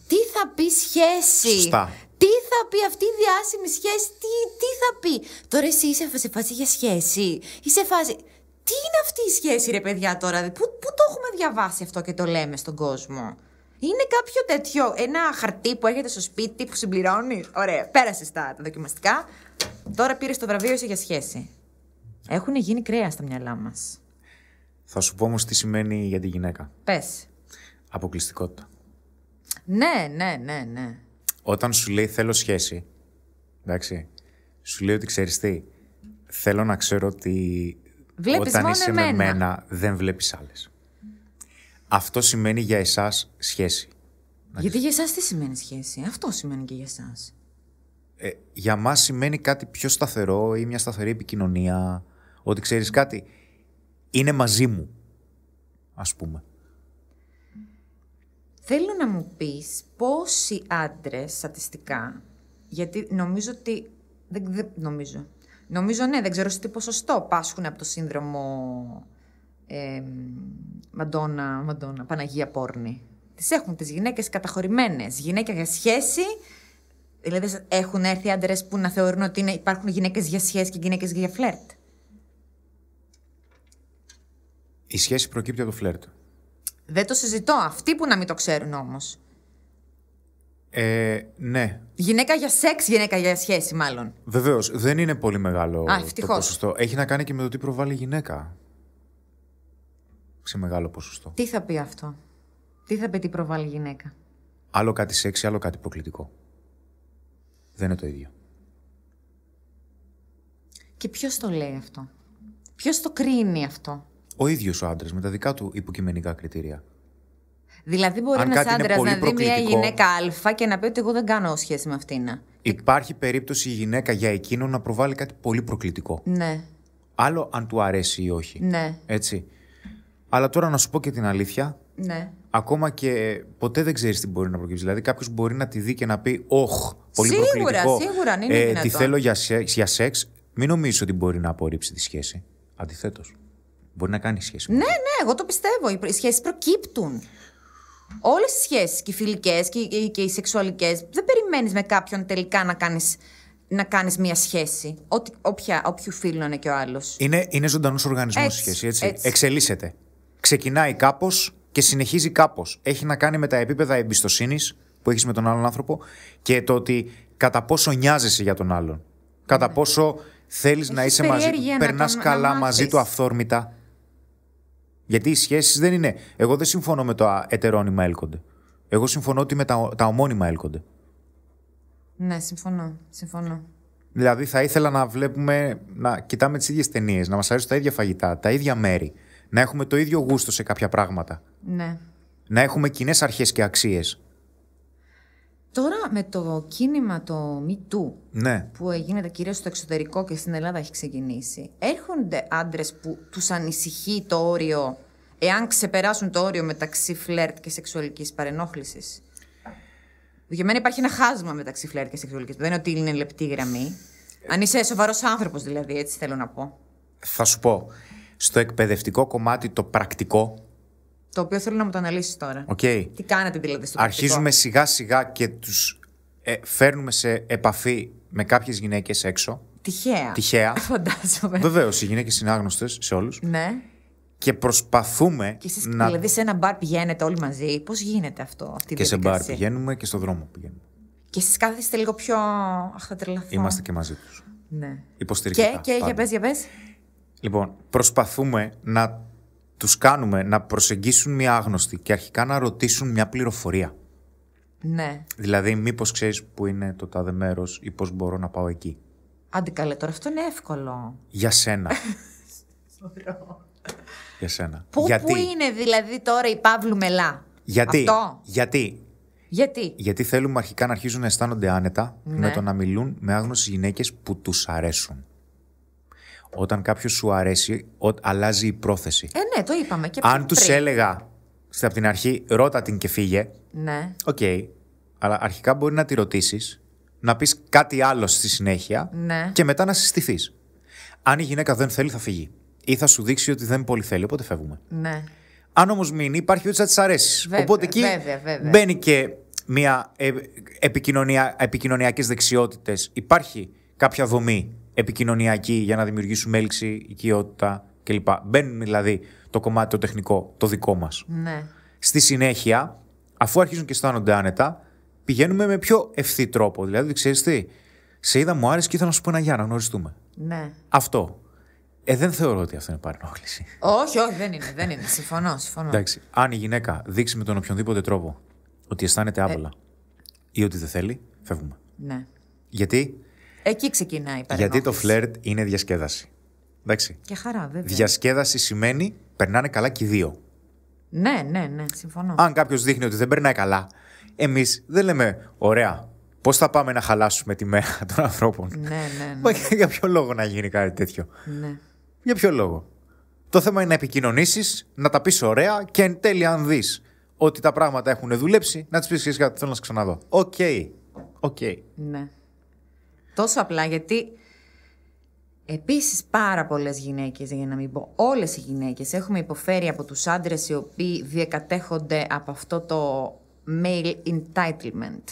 Τι θα πει σχέση. Σωστά. Τι θα πει αυτή η διάσημη σχέση, τι, τι θα πει. Τώρα εσύ είσαι σε φάση για σχέση. Είσαι φάση. Τι είναι αυτή η σχέση, ρε παιδιά, τώρα. Πού, πού το έχουμε διαβάσει αυτό και το λέμε στον κόσμο. Είναι κάποιο τέτοιο, ένα χαρτί που έχετε στο σπίτι που συμπληρώνει. Ωραία, πέρασε τα, τα δοκιμαστικά. Τώρα πήρε το βραβείο, είσαι για σχέση. Έχουν γίνει κρέα στα μυαλά μας. Θα σου πω όμως τι σημαίνει για τη γυναίκα. Πες. Αποκλειστικότητα. Ναι, ναι, ναι, ναι όταν σου λέει θέλω σχέση, εντάξει, σου λέει ότι ξέρεις τι, θέλω να ξέρω ότι βλέπεις όταν είσαι με μένα δεν βλέπεις άλλες. Αυτό σημαίνει για εσάς σχέση. Γιατί για εσάς τι σημαίνει σχέση, αυτό σημαίνει και για εσάς. Ε, για μας σημαίνει κάτι πιο σταθερό ή μια σταθερή επικοινωνία, ότι ξέρεις κάτι, είναι μαζί μου, ας πούμε. Θέλω να μου πεις πόσοι άντρες στατιστικά, γιατί νομίζω ότι... Δεν, δεν νομίζω. Νομίζω ναι, δεν ξέρω σε τι ποσοστό πάσχουν από το σύνδρομο ε, Μαντώνα, Παναγία Πόρνη. Τις έχουν τις γυναίκες καταχωρημένες, γυναίκες για σχέση... Δηλαδή έχουν έρθει άντρες που να θεωρούν ότι υπάρχουν γυναίκες για σχέση και γυναίκες για φλερτ. Η σχέση προκύπτει από το φλερτ. Δεν το συζητώ. Αυτοί που να μην το ξέρουν όμως. Ε, ναι. Γυναίκα για σεξ, γυναίκα για σχέση, μάλλον. Βεβαίως. Δεν είναι πολύ μεγάλο Α, το ποσοστό. Έχει να κάνει και με το τι προβάλλει η γυναίκα. Σε μεγάλο ποσοστό. Τι θα πει αυτό. Τι θα πει τι προβάλλει η γυναίκα. Άλλο κάτι σεξ, άλλο κάτι προκλητικό. Δεν είναι το ίδιο. Και ποιος το λέει αυτό. Ποιος το κρίνει αυτό ο ίδιος ο άντρας με τα δικά του υποκειμενικά κριτήρια. Δηλαδή, μπορεί ένα άντρα να δει μια γυναίκα Α και να πει ότι εγώ δεν κάνω σχέση με αυτήν. Υπάρχει περίπτωση η γυναίκα για εκείνο να προβάλλει κάτι πολύ προκλητικό. Ναι. Άλλο αν του αρέσει ή όχι. Ναι. Έτσι. Αλλά τώρα να σου πω και την αλήθεια. Ναι. Ακόμα και ποτέ δεν ξέρεις τι μπορεί να προκύψει. Δηλαδή, κάποιος μπορεί να τη δει και να πει: Όχ, πολύ σίγουρα, προκλητικό. Σίγουρα, σίγουρα. Ε, τη θέλω για σεξ. Για σεξ. Μην νομίζεις ότι μπορεί να απορρίψει τη σχέση. Αντιθέτως. Μπορεί να κάνει σχέση. Ναι, ναι, εγώ το πιστεύω. Οι σχέσεις προκύπτουν. Όλες οι σχέσεις, και οι φιλικές και, οι σεξουαλικές, δεν περιμένεις με κάποιον τελικά να κάνεις να κάνεις μια σχέση. Ό,τι, όποια, όποιου φίλου είναι και ο άλλος. Είναι, είναι ζωντανός οργανισμός η σχέση, έτσι. Εξελίσσεται. Ξεκινάει κάπως και συνεχίζει κάπως. Έχει να κάνει με τα επίπεδα εμπιστοσύνης που έχεις με τον άλλον άνθρωπο και το ότι κατά πόσο νοιάζεσαι για τον άλλον. Κατά ναι. πόσο θέλεις να είσαι μαζί του. Περνά καλά μαζί του αυθόρμητα. Γιατί οι σχέσεις δεν είναι. Εγώ δεν συμφωνώ με το ετερόνυμα έλκονται. Εγώ συμφωνώ ότι με τα, τα ομόνυμα έλκονται. Ναι, συμφωνώ. συμφωνώ. Δηλαδή θα ήθελα να βλέπουμε, να κοιτάμε τις ίδιες ταινίες, να μας αρέσουν τα ίδια φαγητά, τα ίδια μέρη, να έχουμε το ίδιο γούστο σε κάποια πράγματα. Ναι. Να έχουμε κοινές αρχές και αξίες. Τώρα με το κίνημα το Me Too ναι. που γίνεται κυρίως στο εξωτερικό και στην Ελλάδα έχει ξεκινήσει έρχονται άντρες που τους ανησυχεί το όριο εάν ξεπεράσουν το όριο μεταξύ φλερτ και σεξουαλικής παρενόχλησης. Για μένα υπάρχει ένα χάσμα μεταξύ φλερτ και σεξουαλικής. Δεν είναι ότι είναι λεπτή γραμμή. Αν είσαι σοβαρός άνθρωπος, δηλαδή, έτσι θέλω να πω. Θα σου πω. Στο εκπαιδευτικό κομμάτι, το πρακτικό, το οποίο θέλω να μου το αναλύσεις τώρα. Okay. Τι κάνετε δηλαδή στο Αρχίζουμε σιγά σιγά και τους ε, φέρνουμε σε επαφή με κάποιες γυναίκες έξω. Τυχαία. Τυχαία. *laughs* Φαντάζομαι. Βεβαίως, οι γυναίκες είναι άγνωστες σε όλους. Ναι. Και προσπαθούμε. Και εσείς, να... Δηλαδή, σε ένα μπαρ πηγαίνετε όλοι μαζί. Πώς γίνεται αυτό, αυτή Και σε μπαρ πηγαίνουμε και στο δρόμο πηγαίνουμε. Και εσείς κάθεστε λίγο πιο. Αχ, θα τρελαθώ. Είμαστε και μαζί τους. Ναι. Υποστηρικτικά. Και, και για πες, για πες. Λοιπόν, προσπαθούμε να τους κάνουμε να προσεγγίσουν μια άγνωστη και αρχικά να ρωτήσουν μια πληροφορία. Ναι. Δηλαδή, μήπως ξέρεις που είναι το τάδε μέρος ή πώς μπορώ να πάω εκεί. Άντε καλέ, τώρα αυτό είναι εύκολο. Για σένα. *laughs* Για σένα. Πού, Γιατί... πού είναι δηλαδή τώρα η Παύλου Μελά. Γιατί, αυτό? γιατί γιατί? Γιατί θέλουμε αρχικά να παω εκει αντε τωρα αυτο ειναι ευκολο για σενα για σενα που γιατι που ειναι δηλαδη τωρα η παυλου μελα γιατι αυτο γιατι γιατι γιατι θελουμε αρχικα να αισθάνονται άνετα ναι. με το να μιλούν με άγνωσε γυναίκες που τους αρέσουν. Όταν κάποιος σου αρέσει, ο, αλλάζει η πρόθεση. Ε, ναι, το είπαμε και Αν τους έλεγα από την αρχή, ρώτα την και φύγε. Ναι. Οκ. αλλά αρχικά μπορεί να τη ρωτήσεις, να πεις κάτι άλλο στη συνέχεια ναι. και μετά να συστηθείς. Αν η γυναίκα δεν θέλει, θα φύγει. Ή θα σου δείξει ότι δεν πολύ θέλει, οπότε φεύγουμε. Ναι. Αν όμως μείνει, υπάρχει ότι θα της αρέσεις. Οπότε εκεί βέβαια, βέβαια. μπαίνει και μια ε, επικοινωνία, επικοινωνιακές δεξιότητες υπάρχει κάποια δομή επικοινωνιακή για να δημιουργήσουμε έλξη, οικειότητα κλπ. Μπαίνουν δηλαδή το κομμάτι το τεχνικό, το δικό μας. Ναι. Στη συνέχεια, αφού αρχίζουν και αισθάνονται άνετα, πηγαίνουμε με πιο ευθύ τρόπο. Δηλαδή, ξέρεις τι, σε είδα μου άρεσε και ήθελα να σου πω ένα για να γνωριστούμε. Ναι. Αυτό. Ε, δεν θεωρώ ότι αυτό είναι παρενόχληση. Όχι, όχι, δεν είναι. Δεν είναι. συμφωνώ, συμφωνώ. Εντάξει. Αν η γυναίκα δείξει με τον οποιονδήποτε τρόπο ότι αισθάνεται άβολα ε... ή ότι δεν θέλει, φεύγουμε. Ναι. Γιατί Εκεί ξεκινάει η Γιατί το φλερτ είναι διασκέδαση. Εντάξει. Και χαρά, βέβαια. Διασκέδαση σημαίνει περνάνε καλά και οι δύο. Ναι, ναι, ναι, συμφωνώ. Αν κάποιος δείχνει ότι δεν περνάει καλά, εμείς δεν λέμε, ωραία, πώς θα πάμε να χαλάσουμε τη μέρα *laughs* των ανθρώπων. Ναι, ναι. ναι. Μα για ποιο λόγο να γίνει κάτι τέτοιο. Ναι. Για ποιο λόγο. Το θέμα είναι να επικοινωνήσεις, να τα πεις ωραία και εν τέλει, αν δεις ότι τα πράγματα έχουν δουλέψει, να τις πεις κάτι, θέλω να σε ξαναδώ. Οκ. Okay. Okay. Ναι τόσο απλά γιατί επίσης πάρα πολλές γυναίκες, για να μην πω όλες οι γυναίκες, έχουμε υποφέρει από τους άντρες οι οποίοι διακατέχονται από αυτό το male entitlement.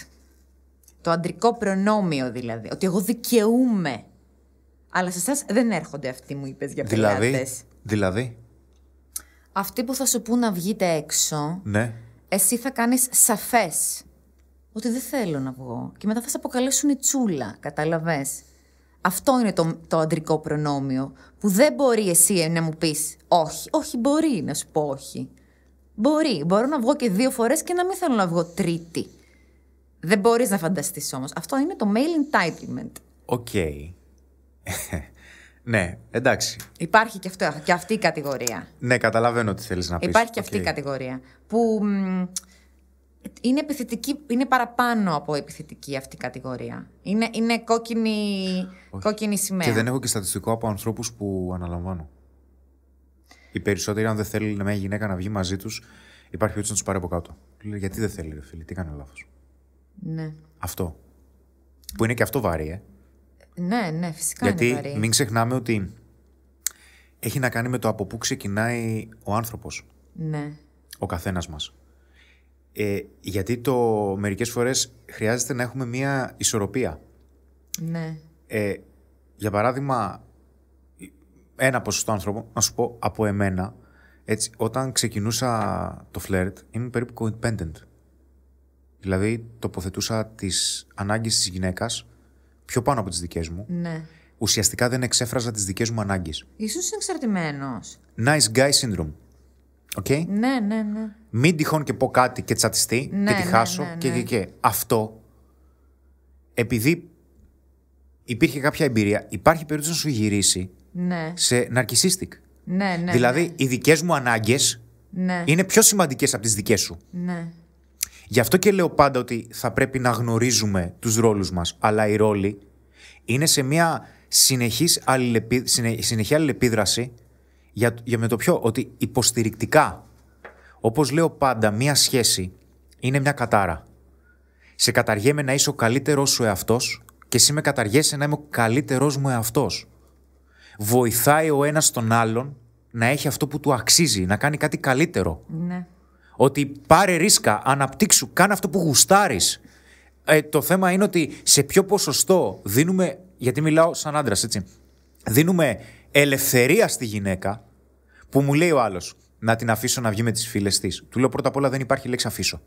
Το αντρικό προνόμιο δηλαδή. Ότι εγώ δικαιούμαι. Αλλά σε εσάς δεν έρχονται αυτοί, μου είπες για δηλαδή, Δηλαδή, δηλαδή. Αυτοί που θα σου πούν να βγείτε έξω, ναι. εσύ θα κάνεις σαφές ότι δεν θέλω να βγω. Και μετά θα σε αποκαλέσουν η τσούλα, κατάλαβες. Αυτό είναι το, το αντρικό προνόμιο. Που δεν μπορεί εσύ ε, να μου πεις όχι. Όχι, μπορεί να σου πω όχι. Μπορεί. Μπορώ να βγω και δύο φορές και να μην θέλω να βγω τρίτη. Δεν μπορείς να φανταστείς όμως. Αυτό είναι το male entitlement. Οκ. Okay. *laughs* ναι, εντάξει. Υπάρχει και, αυτό, και αυτή η κατηγορία. Ναι, καταλαβαίνω τι θέλεις να πεις. Υπάρχει και αυτή η κατηγορία. Που είναι, επιθετική, είναι παραπάνω από επιθετική αυτή η κατηγορία. Είναι, είναι κόκκινη, σημαία. Και δεν έχω και στατιστικό από ανθρώπους που αναλαμβάνω. Οι περισσότεροι, αν δεν θέλει μια γυναίκα να βγει μαζί τους, υπάρχει ούτε να τους πάρει από κάτω. Γιατί δεν θέλει, φίλε, τι κάνει λάθος. Ναι. Αυτό. Που είναι και αυτό βαρύ, ε. Ναι, ναι, φυσικά. Γιατί είναι βαρύ. μην ξεχνάμε ότι έχει να κάνει με το από πού ξεκινάει ο άνθρωπος. Ναι. Ο καθένας μας. Ε, γιατί το μερικές φορές χρειάζεται να έχουμε μία ισορροπία. Ναι. Ε, για παράδειγμα, ένα ποσοστό άνθρωπο, να σου πω από εμένα, έτσι, όταν ξεκινούσα το φλερτ, ήμουν περίπου co-independent. Δηλαδή, τοποθετούσα τις ανάγκες της γυναίκας πιο πάνω από τις δικές μου. Ναι. Ουσιαστικά δεν εξέφραζα τις δικές μου ανάγκες. σω είναι εξαρτημένο. Nice guy syndrome. Ναι, ναι, ναι. Μην τυχόν και πω κάτι και τσατιστεί και ναι, τη ναι, χάσω ναι, και, και, και. Αυτό, επειδή υπήρχε κάποια εμπειρία, υπάρχει περίπτωση να σου γυρίσει σε narcissistic. Ναι, ναι, δηλαδή, οι δικές μου ανάγκες είναι πιο σημαντικές από τις δικές σου. Ναι. Γι' αυτό και λέω πάντα ότι θα πρέπει να γνωρίζουμε τους ρόλους μας, αλλά οι ρόλοι είναι σε μια συνεχής αλληλεπι... συνεχή αλληλεπίδραση για, με το πιο... ότι υποστηρικτικά, όπως λέω πάντα, μία σχέση είναι μια κατάρα. Σε καταργέμαι να είσαι ο καλύτερός σου εαυτός και εσύ με καταργέσαι να είμαι ο καλύτερός μου εαυτός. Βοηθάει ο ένας τον άλλον να έχει αυτό που του αξίζει, να κάνει κάτι καλύτερο. Ναι. Ότι πάρε ρίσκα, αναπτύξου, κάνε αυτό που γουστάρεις. Ε, το θέμα είναι ότι σε ποιο ποσοστό δίνουμε, γιατί μιλάω σαν άντρας, έτσι, δίνουμε ελευθερία στη γυναίκα που μου λέει ο άλλος, να την αφήσω να βγει με τις φίλες της. Του λέω πρώτα απ' όλα δεν υπάρχει λέξη αφήσω.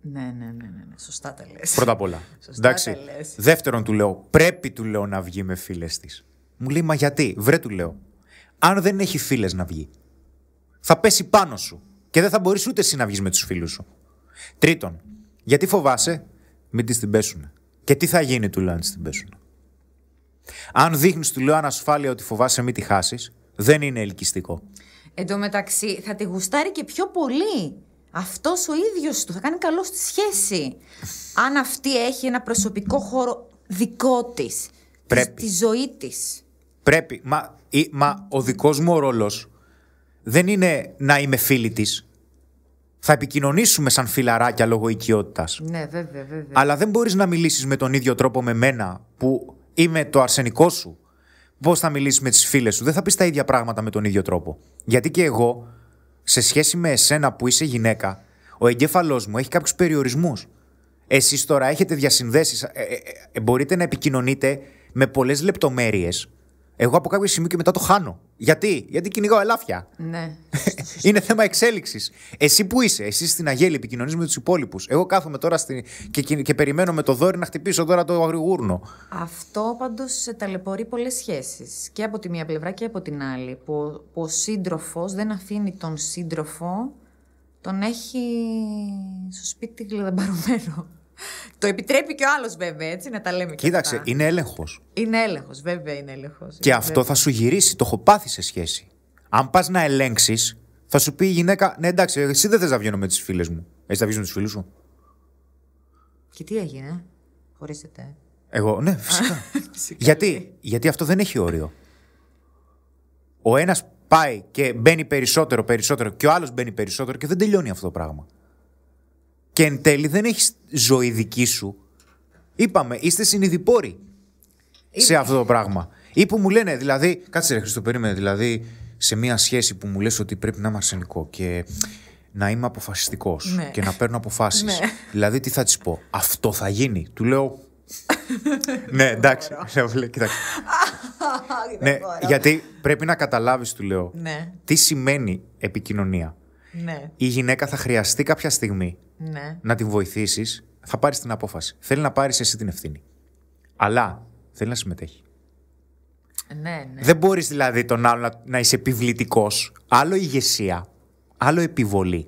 Ναι, ναι, ναι, ναι, ναι. σωστά τα λες. Πρώτα απ' όλα. *laughs* Σωστά Εντάξει. Τα Δεύτερον, του λέω, πρέπει του λέω να βγει με φίλες της. Μου λέει, μα γιατί, βρε του λέω. Αν δεν έχει φίλες να βγει, θα πέσει πάνω σου και δεν θα μπορείς ούτε εσύ να βγεις με τους φίλους σου. Τρίτον, γιατί φοβάσαι, μην της την πέσουν. Και τι θα γίνει του λέω αν της την πέσουν. Αν δείχνεις, του λέω ανασφάλεια ότι φοβάσαι, μην τη χάσεις, δεν είναι ελκυστικό. Εν τω μεταξύ, θα τη γουστάρει και πιο πολύ αυτός ο ίδιος του. Θα κάνει καλό στη σχέση. Αν αυτή έχει ένα προσωπικό χώρο δικό της. Πρέπει. Της ζωή της. Πρέπει. Μα, μα ο δικός μου ρόλος δεν είναι να είμαι φίλη της. Θα επικοινωνήσουμε σαν φιλαράκια λόγω οικειότητας. Ναι, βέβαια, βέβαια. Αλλά δεν μπορείς να μιλήσεις με τον ίδιο τρόπο με μένα που είμαι το αρσενικό σου πώς θα μιλήσεις με τις φίλες σου. Δεν θα πεις τα ίδια πράγματα με τον ίδιο τρόπο. Γιατί και εγώ, σε σχέση με εσένα που είσαι γυναίκα, ο εγκέφαλός μου έχει κάποιους περιορισμούς. Εσείς τώρα έχετε διασυνδέσεις, ε, ε, ε, μπορείτε να επικοινωνείτε με πολλές λεπτομέρειες εγώ από κάποιο σημείο και μετά το χάνω. Γιατί, Γιατί κυνηγάω ελάφια. Ναι. *laughs* είναι θέμα εξέλιξης. Εσύ που είσαι, εσύ στην Αγέλη επικοινωνείς με τους υπόλοιπους. Εγώ κάθομαι τώρα στην... και, και περιμένω με το δόρυ να χτυπήσω τώρα το αγριγούρνο. Αυτό πάντως ταλαιπωρεί πολλές σχέσεις. Και από τη μία πλευρά και από την άλλη. Που, ο σύντροφος δεν αφήνει τον σύντροφο, τον έχει στο σπίτι κλαδεμπαρωμένο το επιτρέπει και ο άλλος, βέβαια, έτσι να τα λέμε. Κοίταξε, και είναι έλεγχος. Είναι έλεγχος, βέβαια είναι έλεγχος. Και αυτό θα σου γυρίσει, το έχω πάθει σε σχέση. Αν πας να ελέγξεις, θα σου πει η γυναίκα, Ναι, εντάξει, εσύ δεν θες να βγαίνω με τις φίλες μου. Εσύ θα βγεις με τους φίλους σου. Και τι έγινε, ε? χωρίσετε. Ε? Εγώ, ναι, *laughs* φυσικά. γιατί, ναι. γιατί αυτό δεν έχει όριο. Ο ένας πάει και μπαίνει περισσότερο, περισσότερο και ο άλλος μπαίνει περισσότερο και δεν τελειώνει αυτό το πράγμα. Και εν τέλει δεν έχεις ζωή δική σου. Είπαμε, είστε συνειδηπόροι σε αυτό το πράγμα. Ή που μου λένε, δηλαδή, κάτσε ρε Χριστό, περίμενε, δηλαδή, σε μια σχέση που μου λες ότι πρέπει να είμαι αρσενικό και να είμαι αποφασιστικός ναι. και να παίρνω αποφάσεις. Ναι. Δηλαδή, τι θα της πω, Αυτό θα γίνει. Του λέω. *laughs* ναι, εντάξει. Κοιτάξτε. *laughs* ναι, γιατί πρέπει να καταλάβεις, του λέω, ναι. τι σημαίνει επικοινωνία. Η γυναίκα θα χρειαστεί κάποια στιγμή ναι. να την βοηθήσεις, θα πάρεις την απόφαση. Θέλει να πάρεις εσύ την ευθύνη. Αλλά θέλει να συμμετέχει. Ναι, ναι. Δεν μπορείς δηλαδή τον άλλο να, να είσαι επιβλητικός. Άλλο ηγεσία, άλλο επιβολή.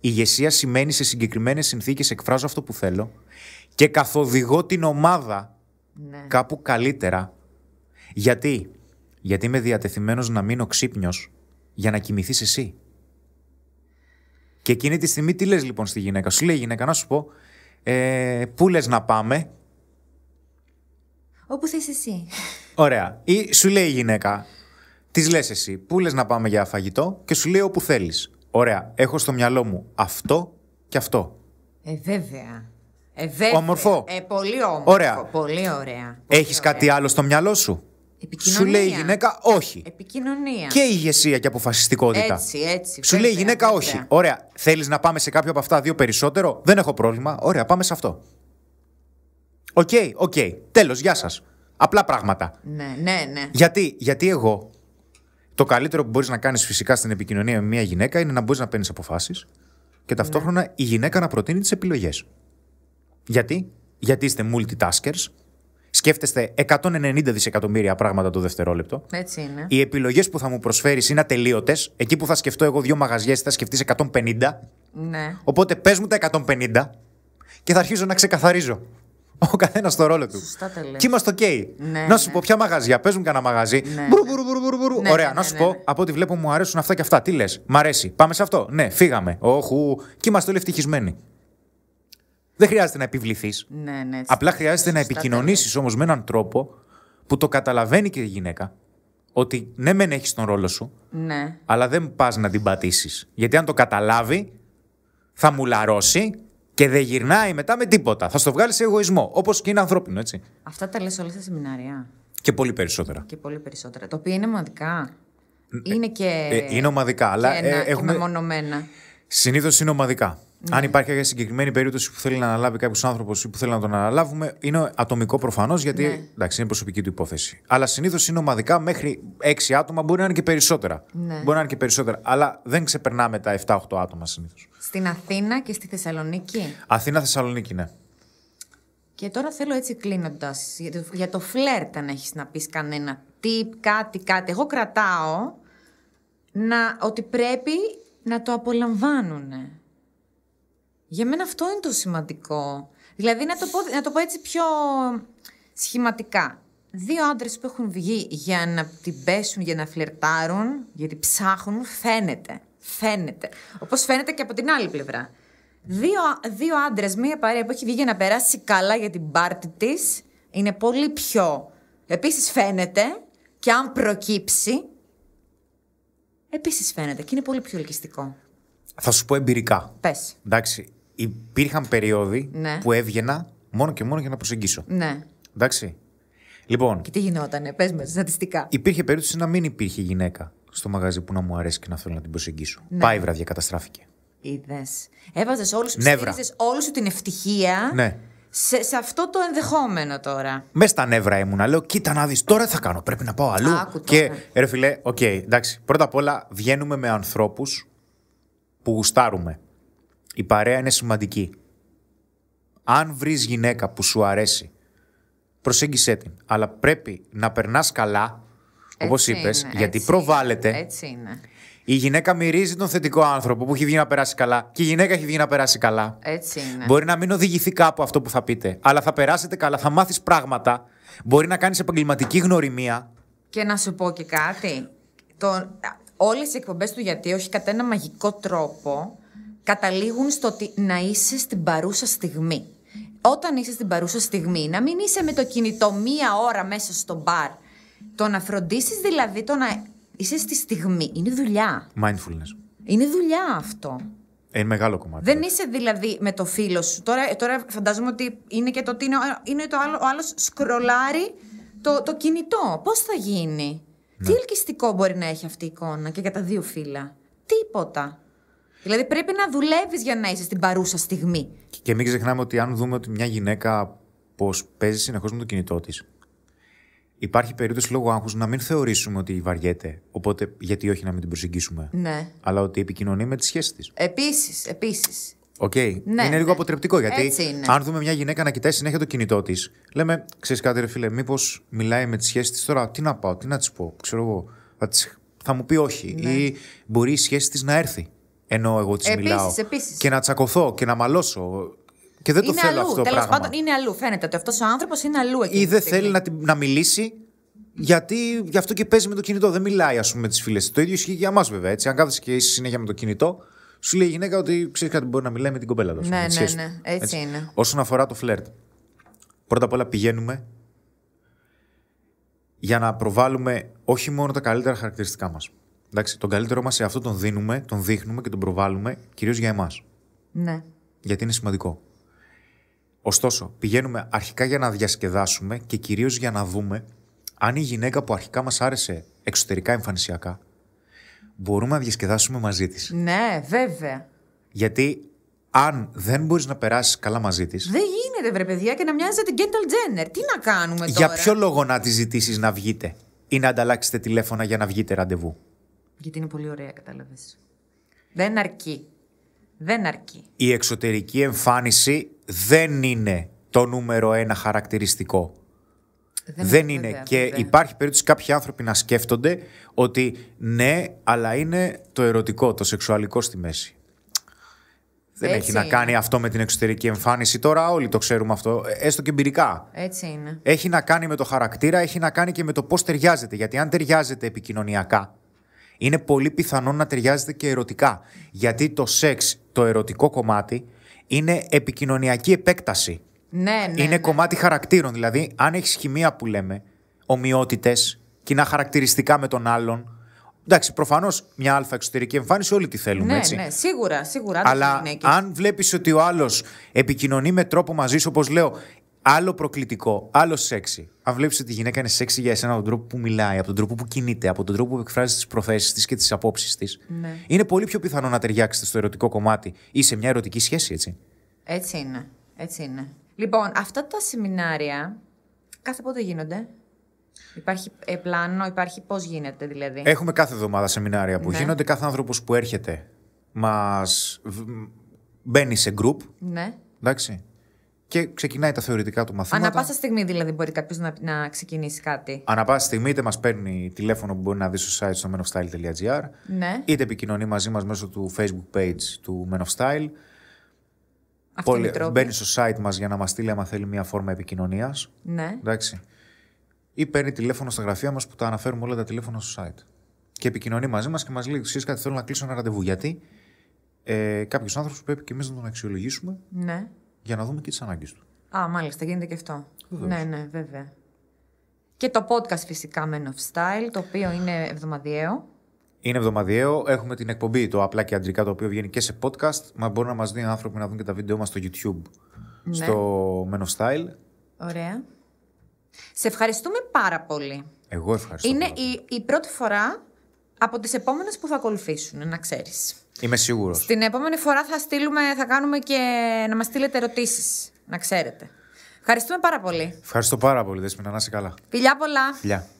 Η ηγεσία σημαίνει σε συγκεκριμένες συνθήκες εκφράζω αυτό που θέλω και καθοδηγώ την ομάδα ναι. κάπου καλύτερα. Γιατί? Γιατί είμαι διατεθειμένος να μείνω ξύπνιος για να κοιμηθείς εσύ. Και εκείνη τη στιγμή τι λες λοιπόν στη γυναίκα. Σου λέει η γυναίκα να σου πω, ε, πού λες να πάμε. Όπου θες εσύ. Ωραία. Ή σου λέει η γυναίκα, τη λες εσύ, πού λες να πάμε για φαγητό και σου λέει όπου θέλεις. Ωραία. Έχω στο μυαλό μου αυτό και αυτό. Ε, βέβαια. Ε, βέβαια. Όμορφο. Ε, πολύ όμορφο. Ωραία. Πολύ ωραία. Έχεις κάτι άλλο στο μυαλό σου. Σου λέει η γυναίκα όχι. Επικοινωνία. Και ηγεσία και αποφασιστικότητα. Έτσι, έτσι. Σου λέει η γυναίκα όχι. Ωραία. Θέλεις να πάμε σε κάποιο από αυτά δύο περισσότερο. Δεν έχω πρόβλημα. Ωραία, πάμε σε αυτό. Οκ, οκ. Okay. Τέλος, γεια σας. Απλά πράγματα. Ναι, ναι, ναι. Γιατί, γιατί εγώ. Το καλύτερο που μπορείς να κάνεις φυσικά στην επικοινωνία με μια γυναίκα είναι να μπορείς να παίρνεις αποφάσεις και ταυτόχρονα ναι. η γυναίκα να προτείνει τις επιλογές. Γιατί? Γιατί είστε multitaskers, Σκέφτεστε 190 δισεκατομμύρια πράγματα το δευτερόλεπτο. Έτσι είναι. Οι επιλογές που θα μου προσφέρεις είναι ατελείωτες. Εκεί που θα σκεφτώ εγώ δύο μαγαζιές, θα σκεφτείς 150. Ναι. Οπότε πες μου τα 150 και θα αρχίζω να ξεκαθαρίζω. Ο καθένας στο ρόλο του. Και είμαστε οκ. Okay. Ναι, να σου ναι. πω ποια μαγαζιά. Παίζουν κανένα μαγαζί. Ναι, ναι. ναι Ωραία, να σου πω από ό,τι βλέπω μου αρέσουν αυτά και αυτά. Τι λες, Μ' αρέσει. Πάμε σε αυτό. Ναι, φύγαμε. Όχου. Και είμαστε όλοι ευτυχισμένοι. Δεν χρειάζεται να επιβληθείς. Ναι, ναι, Απλά χρειάζεται να επικοινωνήσει όμως με έναν τρόπο που το καταλαβαίνει και η γυναίκα. Ότι ναι, μεν έχεις τον ρόλο σου, ναι. αλλά δεν πας να την πατήσεις. Γιατί αν το καταλάβει, θα μου λαρώσει και δεν γυρνάει μετά με τίποτα. Θα στο βγάλει σε εγωισμό. Όπως και είναι ανθρώπινο, έτσι. Αυτά τα λες όλα στα σεμινάρια. Και πολύ περισσότερα. Και πολύ περισσότερα. Το οποίο είναι ομαδικά. Ε, είναι και. Ε, είναι ομαδικά, αλλά. ένα, ε, έχουμε... Συνήθως είναι ομαδικά. Ναι. Αν υπάρχει κάποια συγκεκριμένη περίπτωση που θέλει να αναλάβει κάποιος άνθρωπος ή που θέλει να τον αναλάβουμε, είναι ατομικό προφανώς γιατί ναι. εντάξει, είναι προσωπική του υπόθεση. Αλλά συνήθως είναι ομαδικά μέχρι έξι άτομα, μπορεί να είναι και περισσότερα. Ναι. Μπορεί να είναι και περισσότερα. Αλλά δεν ξεπερνάμε τα 7-8 άτομα συνήθως. Στην Αθήνα και στη Θεσσαλονίκη. Αθήνα-Θεσσαλονίκη, ναι. Και τώρα θέλω έτσι κλείνοντας για το φλερτ, αν έχεις να πεις κανένα tip, κάτι, κάτι. Εγώ κρατάω να, ότι πρέπει να το απολαμβάνουν. Για μένα αυτό είναι το σημαντικό. Δηλαδή, να το πω, να το έτσι πιο σχηματικά. Δύο άντρες που έχουν βγει για να την πέσουν, για να φλερτάρουν, γιατί ψάχνουν, φαίνεται. Φαίνεται. Όπως φαίνεται και από την άλλη πλευρά. Δύο, δύο άντρες, μία παρέα που έχει βγει για να περάσει καλά για την πάρτη της, είναι πολύ πιο... Επίσης φαίνεται και αν προκύψει, επίσης φαίνεται και είναι πολύ πιο ελκυστικό. Θα σου πω εμπειρικά. Πες. Εντάξει, υπήρχαν περίοδοι ναι. που έβγαινα μόνο και μόνο για να προσεγγίσω. Ναι. Εντάξει. Λοιπόν. Και τι γινόταν, πε με στατιστικά. Υπήρχε περίπτωση να μην υπήρχε γυναίκα στο μαγαζί που να μου αρέσει και να θέλω να την προσεγγίσω. Ναι. Πάει βραδιά, καταστράφηκε. Είδες. Έβαζες όλους όλους σου την ευτυχία. Ναι. Σε, σε, αυτό το ενδεχόμενο τώρα. Μες στα νεύρα ήμουν. Λέω, κοίτα να δεις, τώρα θα κάνω. Πρέπει να πάω αλλού. και ρε φιλέ, οκ, okay, εντάξει. Πρώτα απ' όλα βγαίνουμε με ανθρώπους που γουστάρουμε. Η παρέα είναι σημαντική. Αν βρεις γυναίκα που σου αρέσει, προσέγγισε την. Αλλά πρέπει να περνάς καλά, όπως είπε, γιατί προβάλλεται. Έτσι είναι. Η γυναίκα μυρίζει τον θετικό άνθρωπο που έχει βγει να περάσει καλά και η γυναίκα έχει βγει να περάσει καλά. Έτσι είναι. Μπορεί να μην οδηγηθεί κάπου αυτό που θα πείτε, αλλά θα περάσετε καλά, θα μάθεις πράγματα, μπορεί να κάνεις επαγγελματική γνωριμία. Και να σου πω και κάτι. Το... Όλες οι εκπομπές του γιατί όχι κατά ένα μαγικό τρόπο καταλήγουν στο ότι να είσαι στην παρούσα στιγμή. Όταν είσαι στην παρούσα στιγμή, να μην είσαι με το κινητό μία ώρα μέσα στο μπαρ. Το να φροντίσεις δηλαδή το να είσαι στη στιγμή. Είναι δουλειά. Mindfulness. Είναι δουλειά αυτό. Ε, είναι μεγάλο κομμάτι. Δεν είσαι δηλαδή με το φίλο σου. Τώρα, τώρα φαντάζομαι ότι είναι και το ότι είναι, είναι το άλλο, ο άλλος σκρολάρει το, το κινητό. Πώς θα γίνει. Ναι. Τι ελκυστικό μπορεί να έχει αυτή η εικόνα και για τα δύο φύλλα. Τίποτα. Δηλαδή πρέπει να δουλεύεις για να είσαι στην παρούσα στιγμή. Και, και μην ξεχνάμε ότι αν δούμε ότι μια γυναίκα πώ παίζει συνεχώς με το κινητό της, υπάρχει περίπτωση λόγω άγχους να μην θεωρήσουμε ότι βαριέται. Οπότε, γιατί όχι να μην την προσεγγίσουμε. Ναι. Αλλά ότι επικοινωνεί με τη σχέση της. Επίσης, επίσης. Okay. Ναι, είναι ναι. λίγο αποτρεπτικό γιατί αν δούμε μια γυναίκα να κοιτάει συνέχεια το κινητό της, λέμε, ξέρεις κάτι, ρε φίλε, μήπως μιλάει με τη σχέση της τώρα, τι να πάω, τι να της πω, ξέρω εγώ. Θα, θα μου πει όχι. Ναι. Ή μπορεί η σχέση της να έρθει ενώ εγώ της μιλάω. Επίσης. Και να τσακωθώ και να μαλώσω Και δεν το θέλω αλλού, αυτό το Πάντων, είναι αλλού. Φαίνεται ότι αυτός ο άνθρωπος είναι αλλού εκεί. Ή δεν θέλει να, να μιλήσει γιατί γι' αυτό και παίζει με το κινητό. Δεν μιλάει, ας πούμε, με τις φίλες. Το ίδιο ισχύει για εμά, βέβαια. Έτσι. Αν κάθεσαι και είσαι συνέχεια με το κινητό, σου λέει η γυναίκα ότι ξέρεις κάτι μπορεί να μιλάει με την κοπέλα Ναι, ναι, ναι, Έτσι, έτσι είναι. Όσον αφορά το φλερτ. Πρώτα απ' όλα πηγαίνουμε για να προβάλλουμε όχι μόνο τα καλύτερα χαρακτηριστικά μας Εντάξει, τον καλύτερό μας σε αυτό τον δίνουμε, τον δείχνουμε και τον προβάλλουμε κυρίως για εμάς. Ναι. Γιατί είναι σημαντικό. Ωστόσο, πηγαίνουμε αρχικά για να διασκεδάσουμε και κυρίως για να δούμε αν η γυναίκα που αρχικά μας άρεσε εξωτερικά εμφανισιακά μπορούμε να διασκεδάσουμε μαζί της. Ναι, βέβαια. Γιατί αν δεν μπορείς να περάσεις καλά μαζί της. Δεν γίνεται, βρε παιδιά, και να μοιάζει την Κέντελ Τζένερ. Τι να κάνουμε τώρα. Για ποιο λόγο να τη ζητήσεις να βγείτε ή να ανταλλάξετε τηλέφωνα για να βγείτε ραντεβού. Γιατί είναι πολύ ωραία, κατάλαβες. Δεν αρκεί. Δεν αρκεί. Η εξωτερική εμφάνιση δεν είναι το νούμερο ένα χαρακτηριστικό. Δεν, είναι. και υπάρχει περίπτωση κάποιοι άνθρωποι να σκέφτονται ότι ναι, αλλά είναι το ερωτικό, το σεξουαλικό στη μέση. Δεν Έτσι έχει να κάνει αυτό με την εξωτερική εμφάνιση. Τώρα όλοι το ξέρουμε αυτό, έστω και εμπειρικά. Έτσι είναι. Έχει να κάνει με το χαρακτήρα, έχει να κάνει και με το πώς ταιριάζεται. Γιατί αν ταιριάζεται επικοινωνιακά, είναι πολύ πιθανό να ταιριάζεται και ερωτικά. Γιατί το σεξ, το ερωτικό κομμάτι, είναι επικοινωνιακή επέκταση. Ναι, ναι, είναι ναι. κομμάτι χαρακτήρων. Δηλαδή, αν έχεις χημεία που λέμε, ομοιότητες, κοινά χαρακτηριστικά με τον άλλον. Εντάξει, προφανώς μια αλφα εξωτερική εμφάνιση όλοι τη θέλουμε. Ναι, έτσι. ναι, σίγουρα, σίγουρα. Αλλά αν βλέπεις ότι ο άλλος επικοινωνεί με τρόπο μαζί σου, όπως λέω, άλλο προκλητικό, άλλο σεξι. Αν βλέπεις ότι η γυναίκα είναι σεξι για εσένα, από τον τρόπο που μιλάει, από τον τρόπο που κινείται, από τον τρόπο που εκφράζει τις προθέσεις της και τις απόψεις της, ναι. είναι πολύ πιο πιθανό να ταιριάξετε στο ερωτικό κομμάτι ή σε μια ερωτική σχέση, έτσι. Έτσι είναι. Έτσι είναι. Λοιπόν, αυτά τα σεμινάρια κάθε πότε γίνονται. Υπάρχει ε, πλάνο, υπάρχει πώς γίνεται δηλαδή. Έχουμε κάθε εβδομάδα σεμινάρια που ναι. γίνονται. Κάθε άνθρωπος που έρχεται μας μπαίνει σε group. Ναι. Εντάξει και ξεκινάει τα θεωρητικά του μαθήματα. Ανά πάσα στιγμή δηλαδή μπορεί κάποιος να, να ξεκινήσει κάτι. Ανά πάσα στιγμή είτε μας παίρνει τηλέφωνο που μπορεί να δεις στο site στο menofstyle.gr ναι. είτε επικοινωνεί μαζί μας μέσω του facebook page του Men of Style. Πολύ... Μπαίνει στο site μας για να μας στείλει άμα θέλει μια φόρμα επικοινωνίας. Ναι. Εντάξει. Ή παίρνει τηλέφωνο στα γραφεία μας που τα αναφέρουμε όλα τα τηλέφωνα στο site. Και επικοινωνεί μαζί μας και μας λέει: Ξέρεις κάτι, θέλω να κλείσω ένα ραντεβού. Γιατί ε, κάποιος άνθρωπος πρέπει και εμείς να τον αξιολογήσουμε. Ναι για να δούμε και τις ανάγκες του. Α, μάλιστα, γίνεται και αυτό. Ναι, ναι, βέβαια. Και το podcast φυσικά Men of Style, το οποίο είναι εβδομαδιαίο. Είναι εβδομαδιαίο. Έχουμε την εκπομπή, το απλά και αντρικά, το οποίο βγαίνει και σε podcast. Μα μπορεί να μας δει άνθρωποι να δουν και τα βίντεο μας στο YouTube. Ναι. Στο Men of Style. Ωραία. Σε ευχαριστούμε πάρα πολύ. Εγώ ευχαριστώ. Είναι Η, η πρώτη φορά από τις επόμενες που θα ακολουθήσουν, να ξέρεις. Είμαι σίγουρος. Την επόμενη φορά θα, στείλουμε, θα κάνουμε και να μας στείλετε ερωτήσεις, να ξέρετε. Ευχαριστούμε πάρα πολύ. Ευχαριστώ πάρα πολύ, Δέσμινα. Να είσαι καλά. Φιλιά πολλά. Φιλιά.